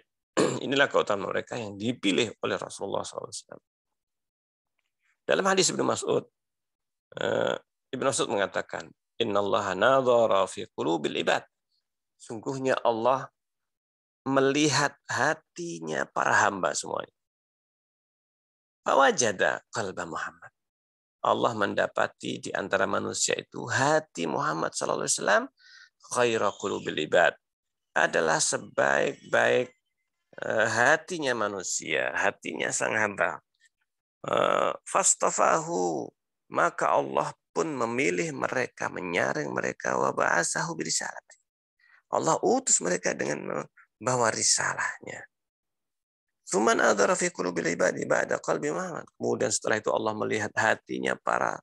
Inilah keutamaan mereka yang dipilih oleh Rasulullah SAW. Dalam hadis Ibnu Mas'ud, eh, Ibnu Mas'ud mengatakan, "Innallaha nadhara fi qulubil ibad." Sungguhnya Allah melihat hatinya para hamba semuanya. Fawajada qalba Muhammad. Allah mendapati di antara manusia itu hati Muhammad sallallahu alaihi wasallam khaira qulubil ibad adalah sebaik-baik eh, hatinya manusia, hatinya sang hamba. Eh, fastafahu maka Allah pun memilih mereka, menyaring mereka wa ba'asahu Allah utus mereka dengan membawa risalahnya. Suman adara fi qulubil ibadi ba'da qalbi Muhammad. Kemudian setelah itu Allah melihat hatinya para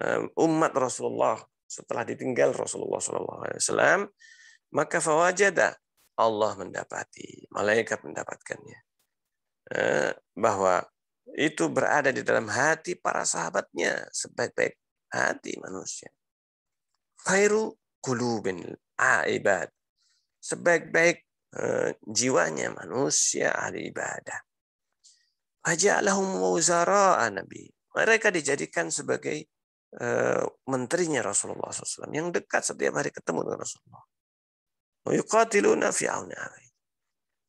eh, umat Rasulullah setelah ditinggal Rasulullah sallallahu alaihi wasallam, maka fawajada Allah mendapati, malaikat mendapatkannya. Eh, bahwa itu berada di dalam hati para sahabatnya sebaik-baik hati manusia. Khairu kulubin aibad. Sebaik-baik eh, jiwanya manusia ahli ibadah. Faja'lahum wuzara'a Nabi. Mereka dijadikan sebagai eh, menterinya Rasulullah SAW yang dekat setiap hari ketemu dengan Rasulullah. Yuqatiluna fi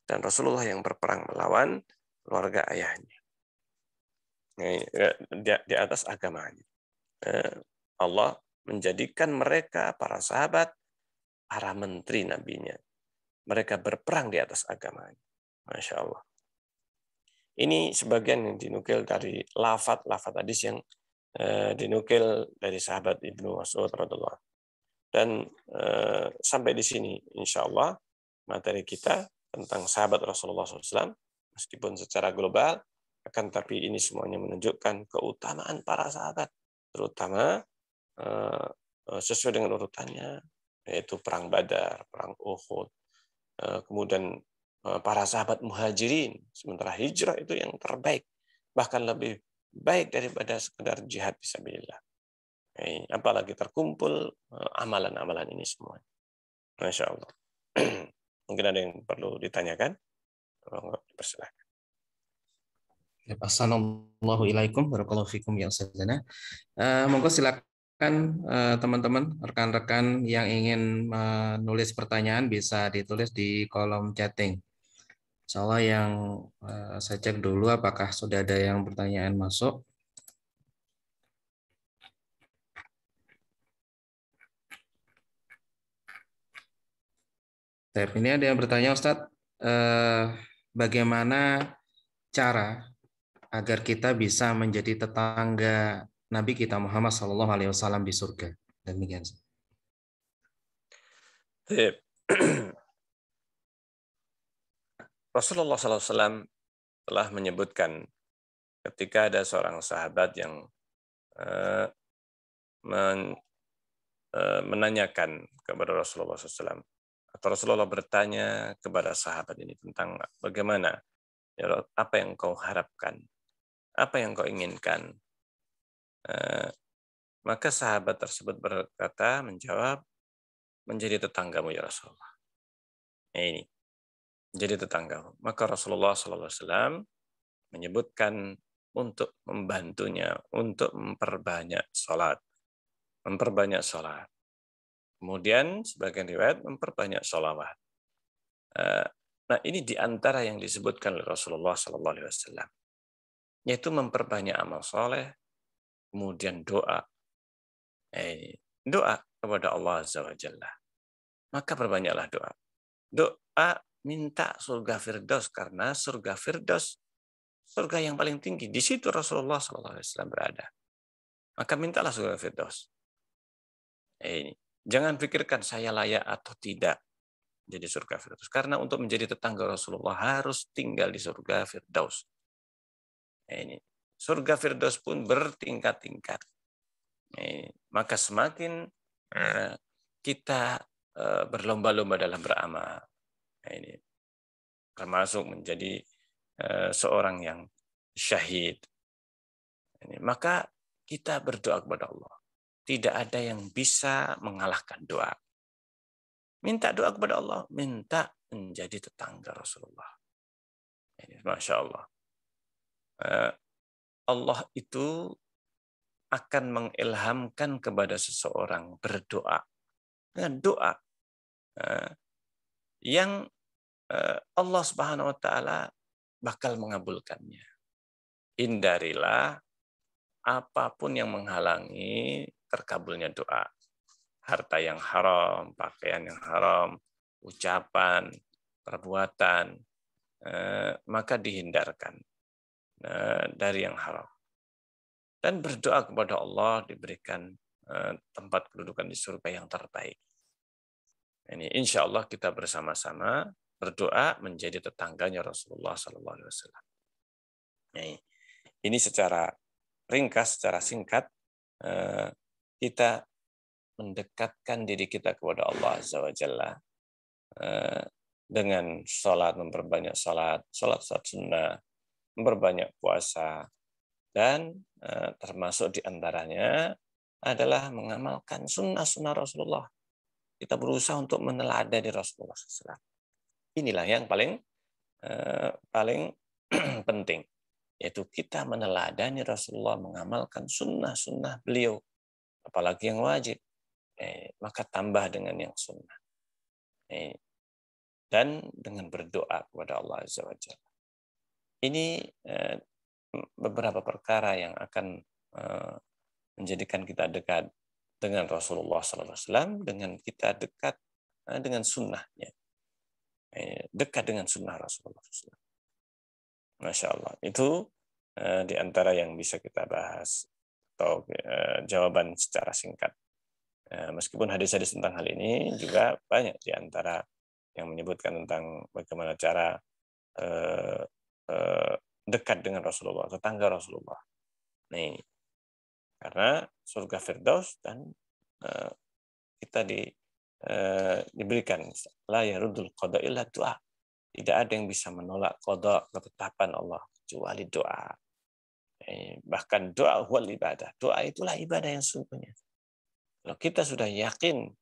Dan Rasulullah yang berperang melawan keluarga ayahnya. Eh, di, atas agamanya. Eh, Allah menjadikan mereka para sahabat para menteri nabinya. Mereka berperang di atas agamanya. Masya Allah. Ini sebagian yang dinukil dari lafat-lafat hadis yang eh, dinukil dari sahabat Ibnu Mas'ud radhiallahu Dan sampai di sini, insya Allah, materi kita tentang sahabat Rasulullah SAW, meskipun secara global, akan tapi ini semuanya menunjukkan keutamaan para sahabat, terutama eh, eh, sesuai dengan urutannya, yaitu perang Badar, perang Uhud, eh, kemudian para sahabat muhajirin, sementara hijrah itu yang terbaik, bahkan lebih baik daripada sekedar jihad fisabilillah. Apalagi terkumpul amalan-amalan ini semua. Masya Allah. Mungkin ada yang perlu ditanyakan? Tolong dipersilahkan. Ya, Assalamualaikum ilaikum warahmatullahi wabarakatuh yang sejana. Uh, eh, monggo silakan uh, teman-teman rekan-rekan yang ingin menulis pertanyaan bisa ditulis di kolom chatting. Insyaallah yang uh, saya cek dulu apakah sudah ada yang pertanyaan masuk. Tab ini ada yang bertanya Ustadz, eh, bagaimana cara agar kita bisa menjadi tetangga Nabi kita Muhammad Shallallahu Alaihi Wasallam di surga. Dan demikian. Rasulullah SAW telah menyebutkan ketika ada seorang sahabat yang eh, eh, menanyakan kepada Rasulullah SAW atau Rasulullah bertanya kepada sahabat ini tentang bagaimana ya, apa yang kau harapkan apa yang kau inginkan? Eh, maka sahabat tersebut berkata, menjawab, menjadi tetanggamu ya Rasulullah. Nah, ini, menjadi tetanggamu. Maka Rasulullah SAW menyebutkan untuk membantunya, untuk memperbanyak sholat. Memperbanyak sholat. Kemudian sebagian riwayat memperbanyak sholawat. Eh, nah ini diantara yang disebutkan oleh Rasulullah saw yaitu memperbanyak amal soleh, kemudian doa. Eh, doa kepada Allah Azza wa Jalla. Maka perbanyaklah doa. Doa minta surga Firdaus karena surga Firdaus surga yang paling tinggi di situ Rasulullah SAW berada. Maka mintalah surga Firdaus. Eh, jangan pikirkan saya layak atau tidak jadi surga Firdaus. Karena untuk menjadi tetangga Rasulullah harus tinggal di surga Firdaus. Nah, ini surga Firdaus pun bertingkat-tingkat. Nah, maka semakin hmm. eh, kita eh, berlomba-lomba dalam beramal. Nah, ini termasuk menjadi eh, seorang yang syahid. Ini, maka kita berdoa kepada Allah. Tidak ada yang bisa mengalahkan doa. Minta doa kepada Allah, minta menjadi tetangga Rasulullah. Ini, Masya Allah. Eh, Allah itu akan mengilhamkan kepada seseorang berdoa dengan doa eh, yang eh, Allah Subhanahu wa taala bakal mengabulkannya. Hindarilah apapun yang menghalangi terkabulnya doa. Harta yang haram, pakaian yang haram, ucapan, perbuatan, maka dihindarkan. Eh, dari yang haram. Dan berdoa kepada Allah diberikan eh, tempat kedudukan di surga yang terbaik. Ini insya Allah kita bersama-sama berdoa menjadi tetangganya Rasulullah Sallallahu Alaihi Wasallam. Ini secara ringkas, secara singkat eh, kita mendekatkan diri kita kepada Allah Azza wa Jalla dengan sholat, memperbanyak sholat, sholat sholat sunnah, memperbanyak puasa. Dan termasuk eh, termasuk diantaranya adalah mengamalkan sunnah-sunnah Rasulullah. Kita berusaha untuk meneladani Rasulullah SAW. Inilah yang paling eh, paling penting, yaitu kita meneladani Rasulullah mengamalkan sunnah-sunnah beliau, apalagi yang wajib. Eh, maka tambah dengan yang sunnah. dan dengan berdoa kepada Allah Azza wa Jalla. Ini eh, beberapa perkara yang akan eh, menjadikan kita dekat dengan Rasulullah SAW, dengan kita dekat eh, dengan sunnahnya, dekat dengan sunnah Rasulullah SAW. Masya Allah, itu di antara yang bisa kita bahas atau jawaban secara singkat. Meskipun hadis-hadis tentang hal ini juga banyak di antara yang menyebutkan tentang bagaimana cara Eh, dekat dengan Rasulullah, tetangga Rasulullah. Nih, karena surga Firdaus dan eh, kita di eh, diberikan la yarudul qada illa doa. Tidak ada yang bisa menolak qada ketetapan Allah kecuali doa. Bahkan doa wal ibadah. Doa itulah ibadah yang sungguhnya. Kalau kita sudah yakin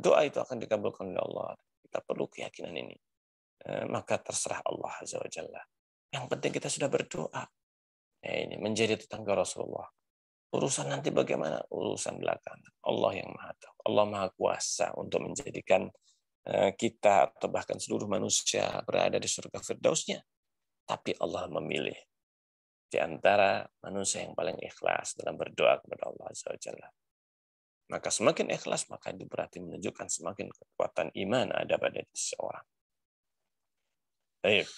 doa itu akan dikabulkan oleh Allah, kita perlu keyakinan ini. Eh, maka terserah Allah Azza wa Jalla. Yang penting kita sudah berdoa. Ya ini menjadi tetangga Rasulullah. Urusan nanti bagaimana? Urusan belakangan. Allah yang Maha Tahu. Allah Maha Kuasa untuk menjadikan eh, kita atau bahkan seluruh manusia berada di surga firdausnya. Tapi Allah memilih di antara manusia yang paling ikhlas dalam berdoa kepada Allah Azza wa Jalla. Maka semakin ikhlas, maka itu berarti menunjukkan semakin kekuatan iman ada pada seseorang. Baik.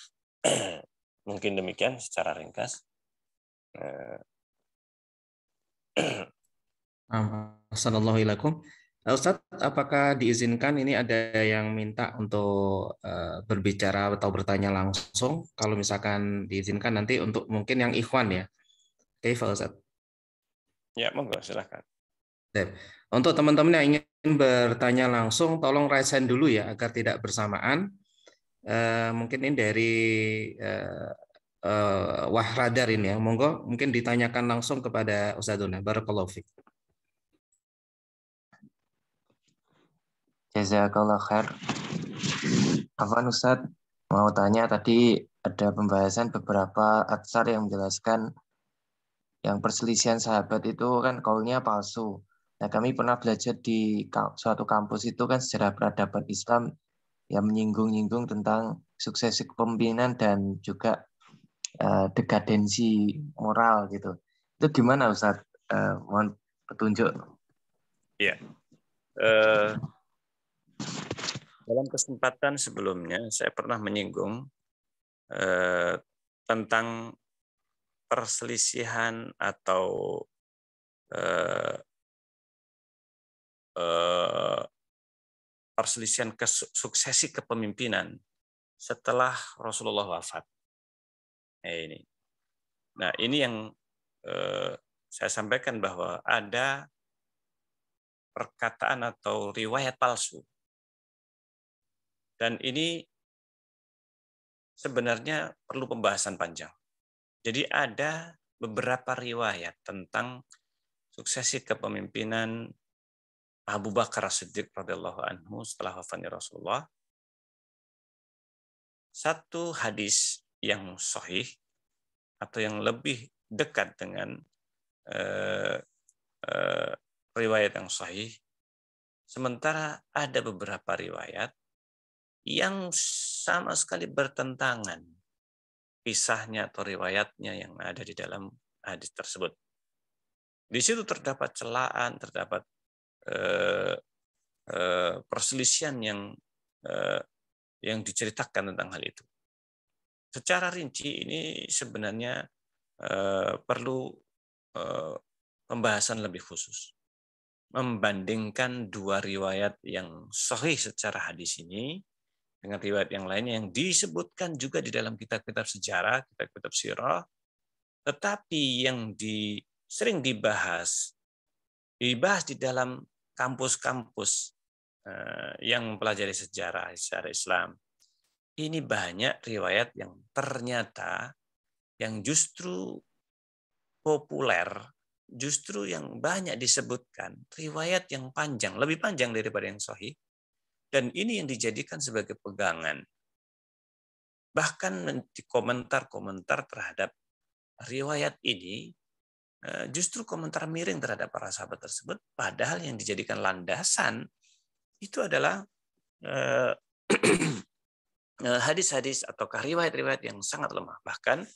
Eh, mungkin demikian secara ringkas. Eh, assalamualaikum. Eh, Ustadz, apakah diizinkan ini ada yang minta untuk berbicara atau bertanya langsung? Kalau misalkan diizinkan nanti untuk mungkin yang ikhwan ya. Oke, okay, Ustadz. Ya, monggo silakan. Untuk teman-teman yang ingin bertanya langsung, tolong raise hand dulu ya agar tidak bersamaan. Eh, mungkin ini dari eh, eh, Wah Radar ini ya. Monggo mungkin ditanyakan langsung kepada Ustadzuna. Barakallahu fiik. Jazakallah khair. Apa Ustaz, mau tanya tadi ada pembahasan beberapa atsar yang menjelaskan yang perselisihan sahabat itu kan kaulnya palsu. Nah, kami pernah belajar di suatu kampus itu kan sejarah peradaban Islam yang menyinggung-nyinggung tentang suksesi kepemimpinan dan juga uh, dekadensi moral gitu. Itu gimana Ustaz? Uh, eh, mohon petunjuk. Iya. Uh, dalam kesempatan sebelumnya saya pernah menyinggung uh, tentang perselisihan atau uh, uh, perselisihan suksesi kepemimpinan setelah Rasulullah wafat. Nah, ini. Nah, ini yang eh, saya sampaikan bahwa ada perkataan atau riwayat palsu. Dan ini sebenarnya perlu pembahasan panjang. Jadi ada beberapa riwayat tentang suksesi kepemimpinan Abu Bakar Siddiq radhiyallahu anhu setelah wafatnya Rasulullah satu hadis yang sahih atau yang lebih dekat dengan eh, eh, riwayat yang sahih sementara ada beberapa riwayat yang sama sekali bertentangan kisahnya atau riwayatnya yang ada di dalam hadis tersebut. Di situ terdapat celaan, terdapat Eh, eh, perselisihan yang eh, yang diceritakan tentang hal itu. Secara rinci ini sebenarnya perlu pembahasan lebih khusus. Membandingkan dua riwayat yang sahih secara hadis ini dengan riwayat yang lainnya yang disebutkan juga di dalam kitab-kitab sejarah, kitab-kitab sirah, tetapi yang di, sering dibahas, dibahas di dalam kampus-kampus eh, yang mempelajari sejarah sejarah Islam. Ini banyak riwayat yang ternyata yang justru populer, justru yang banyak disebutkan, riwayat yang panjang, lebih panjang daripada yang sahih. Dan ini yang dijadikan sebagai pegangan. Bahkan di komentar-komentar terhadap riwayat ini Eh, justru komentar miring terhadap para sahabat tersebut, padahal yang dijadikan landasan itu adalah eh, eh, hadis-hadis atau riwayat-riwayat yang sangat lemah, bahkan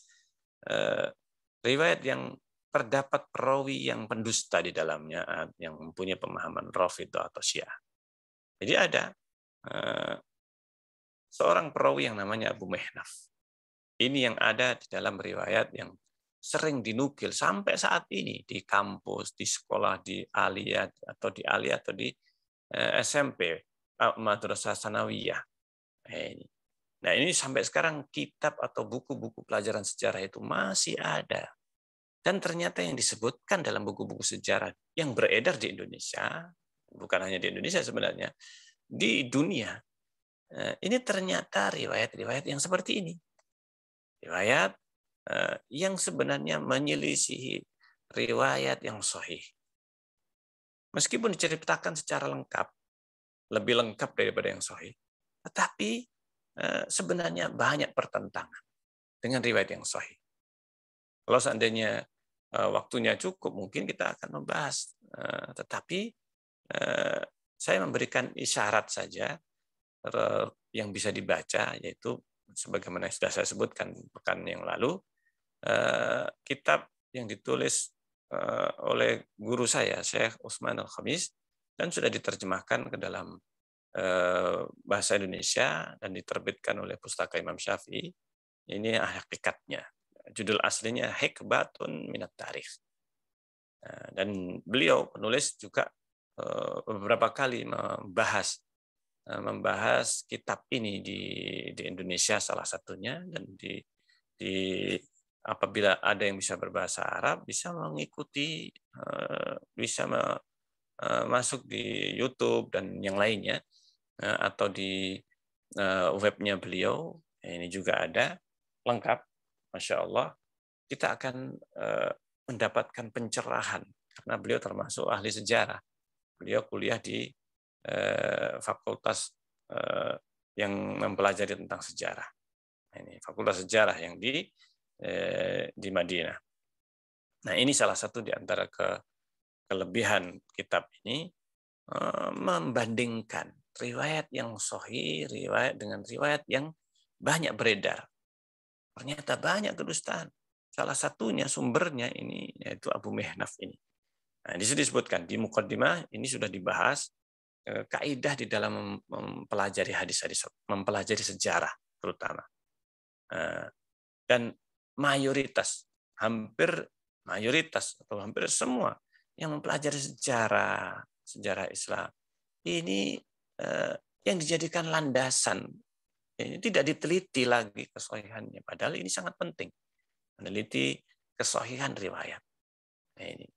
riwayat yang terdapat perawi yang pendusta di dalamnya, yang mempunyai pemahaman itu atau Syiah. Jadi ada seorang perawi yang namanya Abu Mehnaf. Ini yang ada di dalam riwayat yang sering dinukil sampai saat ini di kampus, di sekolah, di alia atau di alia atau di eh, SMP eh, Madrasah Sanawiyah. Nah, nah ini sampai sekarang kitab atau buku-buku pelajaran sejarah itu masih ada. Dan ternyata yang disebutkan dalam buku-buku sejarah yang beredar di Indonesia, bukan hanya di Indonesia sebenarnya, di dunia, eh, ini ternyata riwayat-riwayat yang seperti ini. Riwayat Eh, yang sebenarnya menyelisihi riwayat yang sahih. Meskipun diceritakan secara lengkap, lebih lengkap daripada yang sahih, tetapi eh, sebenarnya banyak pertentangan dengan riwayat yang sahih. Kalau seandainya eh, waktunya cukup, mungkin kita akan membahas. Tetapi saya memberikan isyarat saja yang bisa dibaca, yaitu sebagaimana sudah saya sebutkan pekan yang lalu, Eh, kitab yang ditulis uh, oleh guru saya, Syekh Usman Al-Khamis, dan sudah diterjemahkan ke dalam uh, bahasa Indonesia dan diterbitkan oleh Pustaka Imam Syafi'i. Ini hakikatnya. Judul aslinya Hikbatun Minat Tarikh. dan beliau penulis juga beberapa kali membahas membahas kitab ini di di Indonesia salah satunya dan di di apabila ada yang bisa berbahasa Arab bisa mengikuti eh, bisa eh, masuk di YouTube dan yang lainnya eh, atau di webnya beliau ya ini juga ada lengkap masya Allah kita akan mendapatkan pencerahan karena beliau termasuk ahli sejarah beliau kuliah di fakultas yang mempelajari tentang sejarah ini fakultas sejarah yang di Eh, di Madinah. Nah, ini salah satu di antara ke, kelebihan kitab ini eh, membandingkan riwayat yang sohi, riwayat dengan riwayat yang banyak beredar. Ternyata banyak kedustaan. Salah satunya sumbernya ini yaitu Abu Mehnaf ini. Nah, di sini disebutkan di mukaddimah ini sudah dibahas eh, kaidah di dalam mempelajari hadis-hadis, mempelajari sejarah terutama. Dan mayoritas, hampir mayoritas atau hampir semua yang mempelajari sejarah sejarah Islam ini eh, yang dijadikan landasan ini tidak diteliti lagi kesohihannya padahal ini sangat penting meneliti kesohihan riwayat nah, ini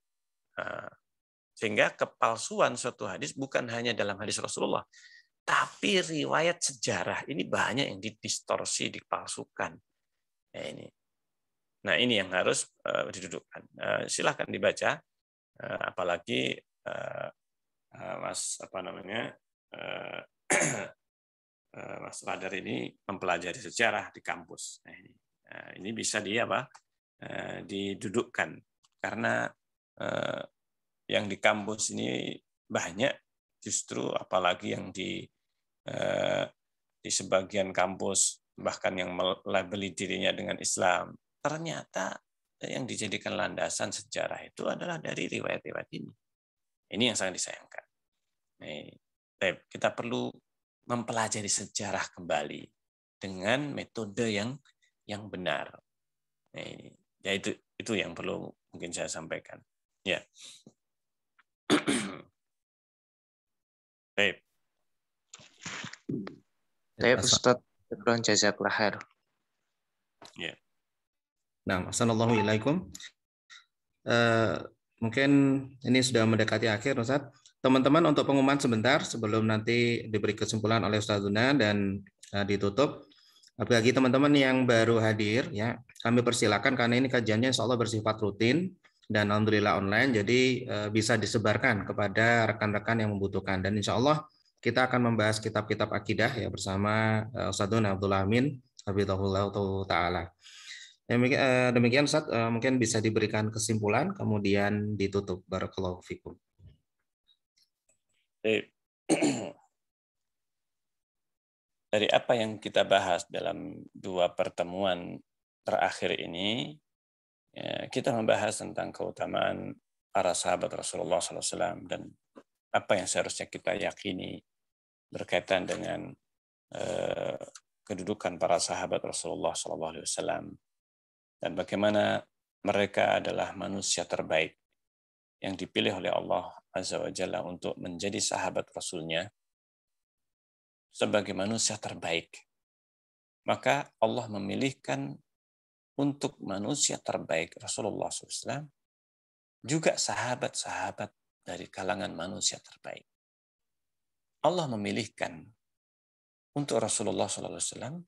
eh, sehingga kepalsuan suatu hadis bukan hanya dalam hadis Rasulullah tapi riwayat sejarah ini banyak yang didistorsi dipalsukan nah, ini Nah ini yang harus eh, didudukkan. Uh, silahkan dibaca, eh, apalagi Mas apa namanya Mas Radar ini mempelajari sejarah di kampus. Nah, ini, bisa di apa didudukkan karena yang di kampus ini banyak justru apalagi yang di di sebagian kampus bahkan yang melabeli dirinya dengan Islam ternyata yang dijadikan landasan sejarah itu adalah dari riwayat-riwayat ini. Ini yang sangat disayangkan. Kita perlu mempelajari sejarah kembali dengan metode yang yang benar. Nah, Ya itu itu yang perlu mungkin saya sampaikan. Ya. Baik. Baik Ustaz, jazakallah Ya. Nah, assalamualaikum Uh, mungkin ini sudah mendekati akhir, Ustaz. Teman-teman untuk pengumuman sebentar sebelum nanti diberi kesimpulan oleh Ustaz Zuna dan uh, ditutup. Bagi teman-teman yang baru hadir, ya kami persilakan karena ini kajiannya insya Allah bersifat rutin dan alhamdulillah online, jadi uh, bisa disebarkan kepada rekan-rekan yang membutuhkan. Dan insya Allah kita akan membahas kitab-kitab akidah ya bersama uh, Ustaz Abdullah Amin, Habibullah Ta'ala. Eh, demikian, demikian Ustaz, eh, mungkin bisa diberikan kesimpulan, kemudian ditutup. Barakallahu fikum. Dari apa yang kita bahas dalam dua pertemuan terakhir ini, ya, kita membahas tentang keutamaan para sahabat Rasulullah SAW dan apa yang seharusnya kita yakini berkaitan dengan eh, kedudukan para sahabat Rasulullah SAW dan bagaimana mereka adalah manusia terbaik yang dipilih oleh Allah Azza wa Jalla untuk menjadi sahabat Rasulnya sebagai manusia terbaik. Maka Allah memilihkan untuk manusia terbaik Rasulullah SAW juga sahabat-sahabat dari kalangan manusia terbaik. Allah memilihkan untuk Rasulullah SAW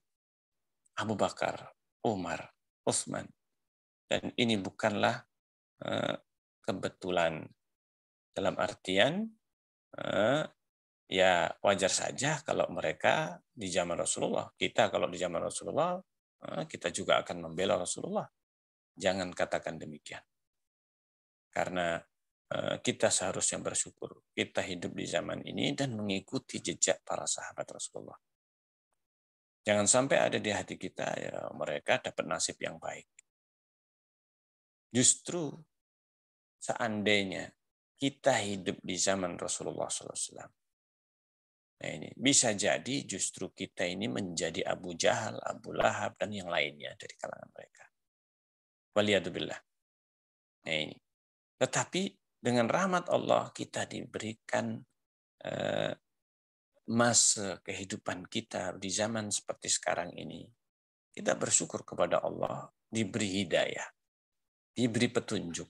Abu Bakar, Umar, Utsman. Dan ini bukanlah eh, kebetulan. Dalam artian, eh, ya wajar saja kalau mereka di zaman Rasulullah. Kita kalau di zaman Rasulullah, eh, kita juga akan membela Rasulullah. Jangan katakan demikian. Karena kita seharusnya bersyukur. Kita hidup di zaman ini dan mengikuti jejak para sahabat Rasulullah. Jangan sampai ada di hati kita ya mereka dapat nasib yang baik. Justru seandainya kita hidup di zaman Rasulullah SAW. Nah ini bisa jadi justru kita ini menjadi Abu Jahal, Abu Lahab dan yang lainnya dari kalangan mereka. Waliyadubillah. Nah ini. Tetapi dengan rahmat Allah kita diberikan eh, masa kehidupan kita di zaman seperti sekarang ini, kita bersyukur kepada Allah diberi hidayah, diberi petunjuk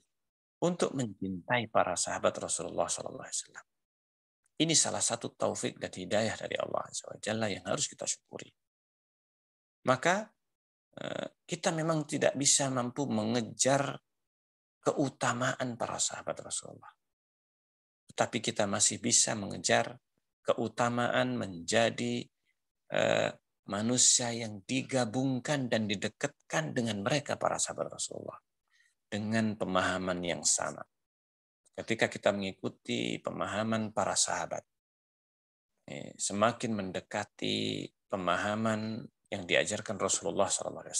untuk mencintai para sahabat Rasulullah SAW. Ini salah satu taufik dan hidayah dari Allah Jalla yang harus kita syukuri. Maka eh, kita memang tidak bisa mampu mengejar keutamaan para sahabat Rasulullah. Tetapi kita masih bisa mengejar keutamaan menjadi eh, manusia yang digabungkan dan didekatkan dengan mereka para sahabat Rasulullah dengan pemahaman yang sama. Ketika kita mengikuti pemahaman para sahabat, eh, semakin mendekati pemahaman yang diajarkan Rasulullah SAW,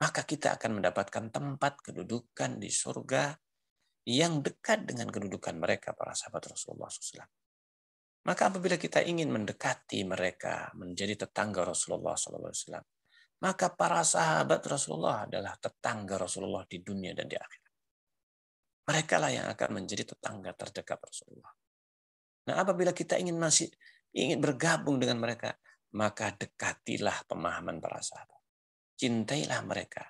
maka kita akan mendapatkan tempat kedudukan di surga yang dekat dengan kedudukan mereka para sahabat Rasulullah SAW. Maka apabila kita ingin mendekati mereka, menjadi tetangga Rasulullah SAW, maka para sahabat Rasulullah adalah tetangga Rasulullah di dunia dan di akhirat. Mereka lah yang akan menjadi tetangga terdekat Rasulullah. Nah, apabila kita ingin masih ingin bergabung dengan mereka, maka dekatilah pemahaman para sahabat. Cintailah mereka.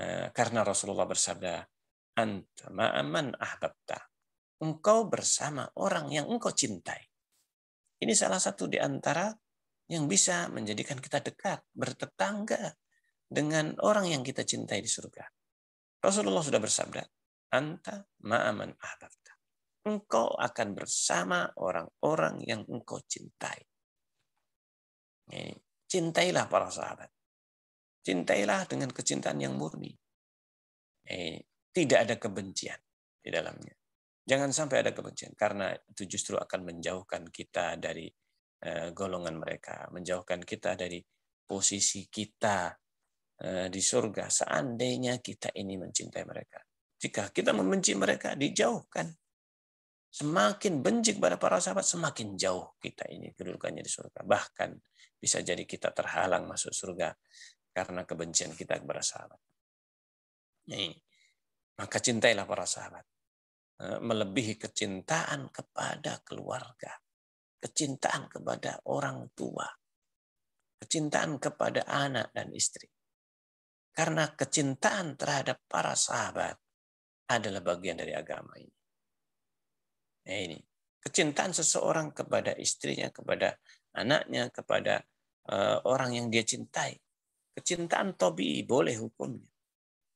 Eh, karena Rasulullah bersabda, Anta aman ahbabta. Engkau bersama orang yang engkau cintai. Ini salah satu di antara yang bisa menjadikan kita dekat, bertetangga dengan orang yang kita cintai di surga. Rasulullah sudah bersabda, Anta ma'aman ahbabta. Engkau akan bersama orang-orang yang engkau cintai. Ini, cintailah para sahabat. Cintailah dengan kecintaan yang murni. Ini, tidak ada kebencian di dalamnya. Jangan sampai ada kebencian karena itu justru akan menjauhkan kita dari eh, golongan mereka, menjauhkan kita dari posisi kita eh, di surga seandainya kita ini mencintai mereka. Jika kita membenci mereka, dijauhkan. Semakin benci kepada para sahabat, semakin jauh kita ini kedudukannya di surga. Bahkan bisa jadi kita terhalang masuk surga karena kebencian kita kepada sahabat. Nih, maka cintailah para sahabat. Eh, melebihi kecintaan kepada keluarga, kecintaan kepada orang tua, kecintaan kepada anak dan istri. Karena kecintaan terhadap para sahabat adalah bagian dari agama ini. Nah ini, kecintaan seseorang kepada istrinya, kepada anaknya, kepada eh, orang yang dia cintai. Kecintaan tobi boleh hukumnya.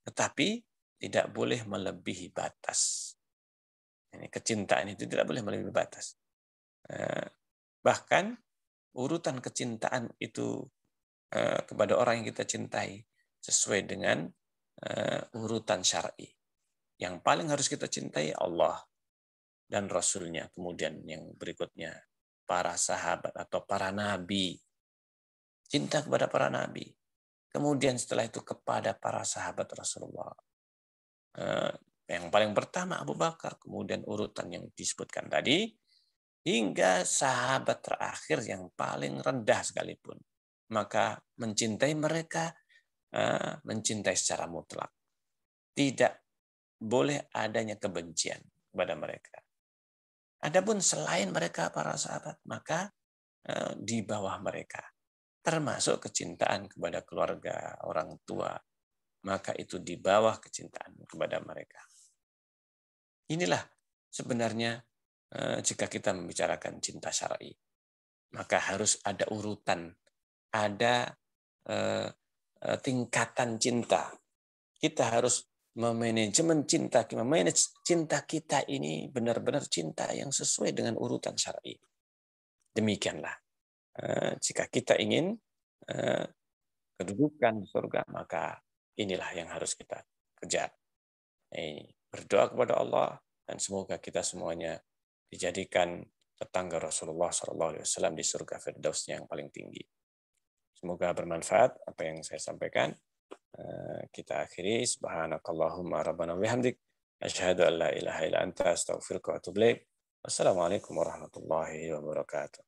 Tetapi tidak boleh melebihi batas ini kecintaan itu tidak boleh melebihi batas. Eh, bahkan urutan kecintaan itu eh, kepada orang yang kita cintai sesuai dengan eh, urutan syar'i. Yang paling harus kita cintai Allah dan Rasulnya. Kemudian yang berikutnya para sahabat atau para nabi. Cinta kepada para nabi. Kemudian setelah itu kepada para sahabat Rasulullah. Yang paling pertama Abu Bakar, kemudian urutan yang disebutkan tadi, hingga sahabat terakhir yang paling rendah sekalipun. Maka mencintai mereka, eh, mencintai secara mutlak. Tidak boleh adanya kebencian kepada mereka. Adapun selain mereka para sahabat, maka eh, di bawah mereka. Termasuk kecintaan kepada keluarga, orang tua. Maka itu di bawah kecintaan kepada mereka Inilah sebenarnya eh, jika kita membicarakan cinta syar'i, maka harus ada urutan, ada eh, eh, tingkatan cinta. Kita harus memanajemen cinta, memanage cinta kita ini benar-benar cinta yang sesuai dengan urutan syar'i. Demikianlah. Jika kita ingin kedudukan surga, maka inilah yang harus kita kejar. Ini berdoa kepada Allah dan semoga kita semuanya dijadikan tetangga Rasulullah Shallallahu Alaihi Wasallam di surga Firdausnya yang paling tinggi. Semoga bermanfaat apa yang saya sampaikan. Eh, kita akhiri subhanakallahumma rabbana bihamdik Ashhadu an la ilaha illa anta astaghfiruka wa atubu ilaik. Wassalamualaikum warahmatullahi wabarakatuh.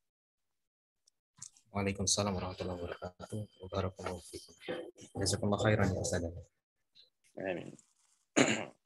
Waalaikumsalam warahmatullahi wabarakatuh. Barakallahu fiikum. Jazakumullah khairan ya Ustaz. Amin.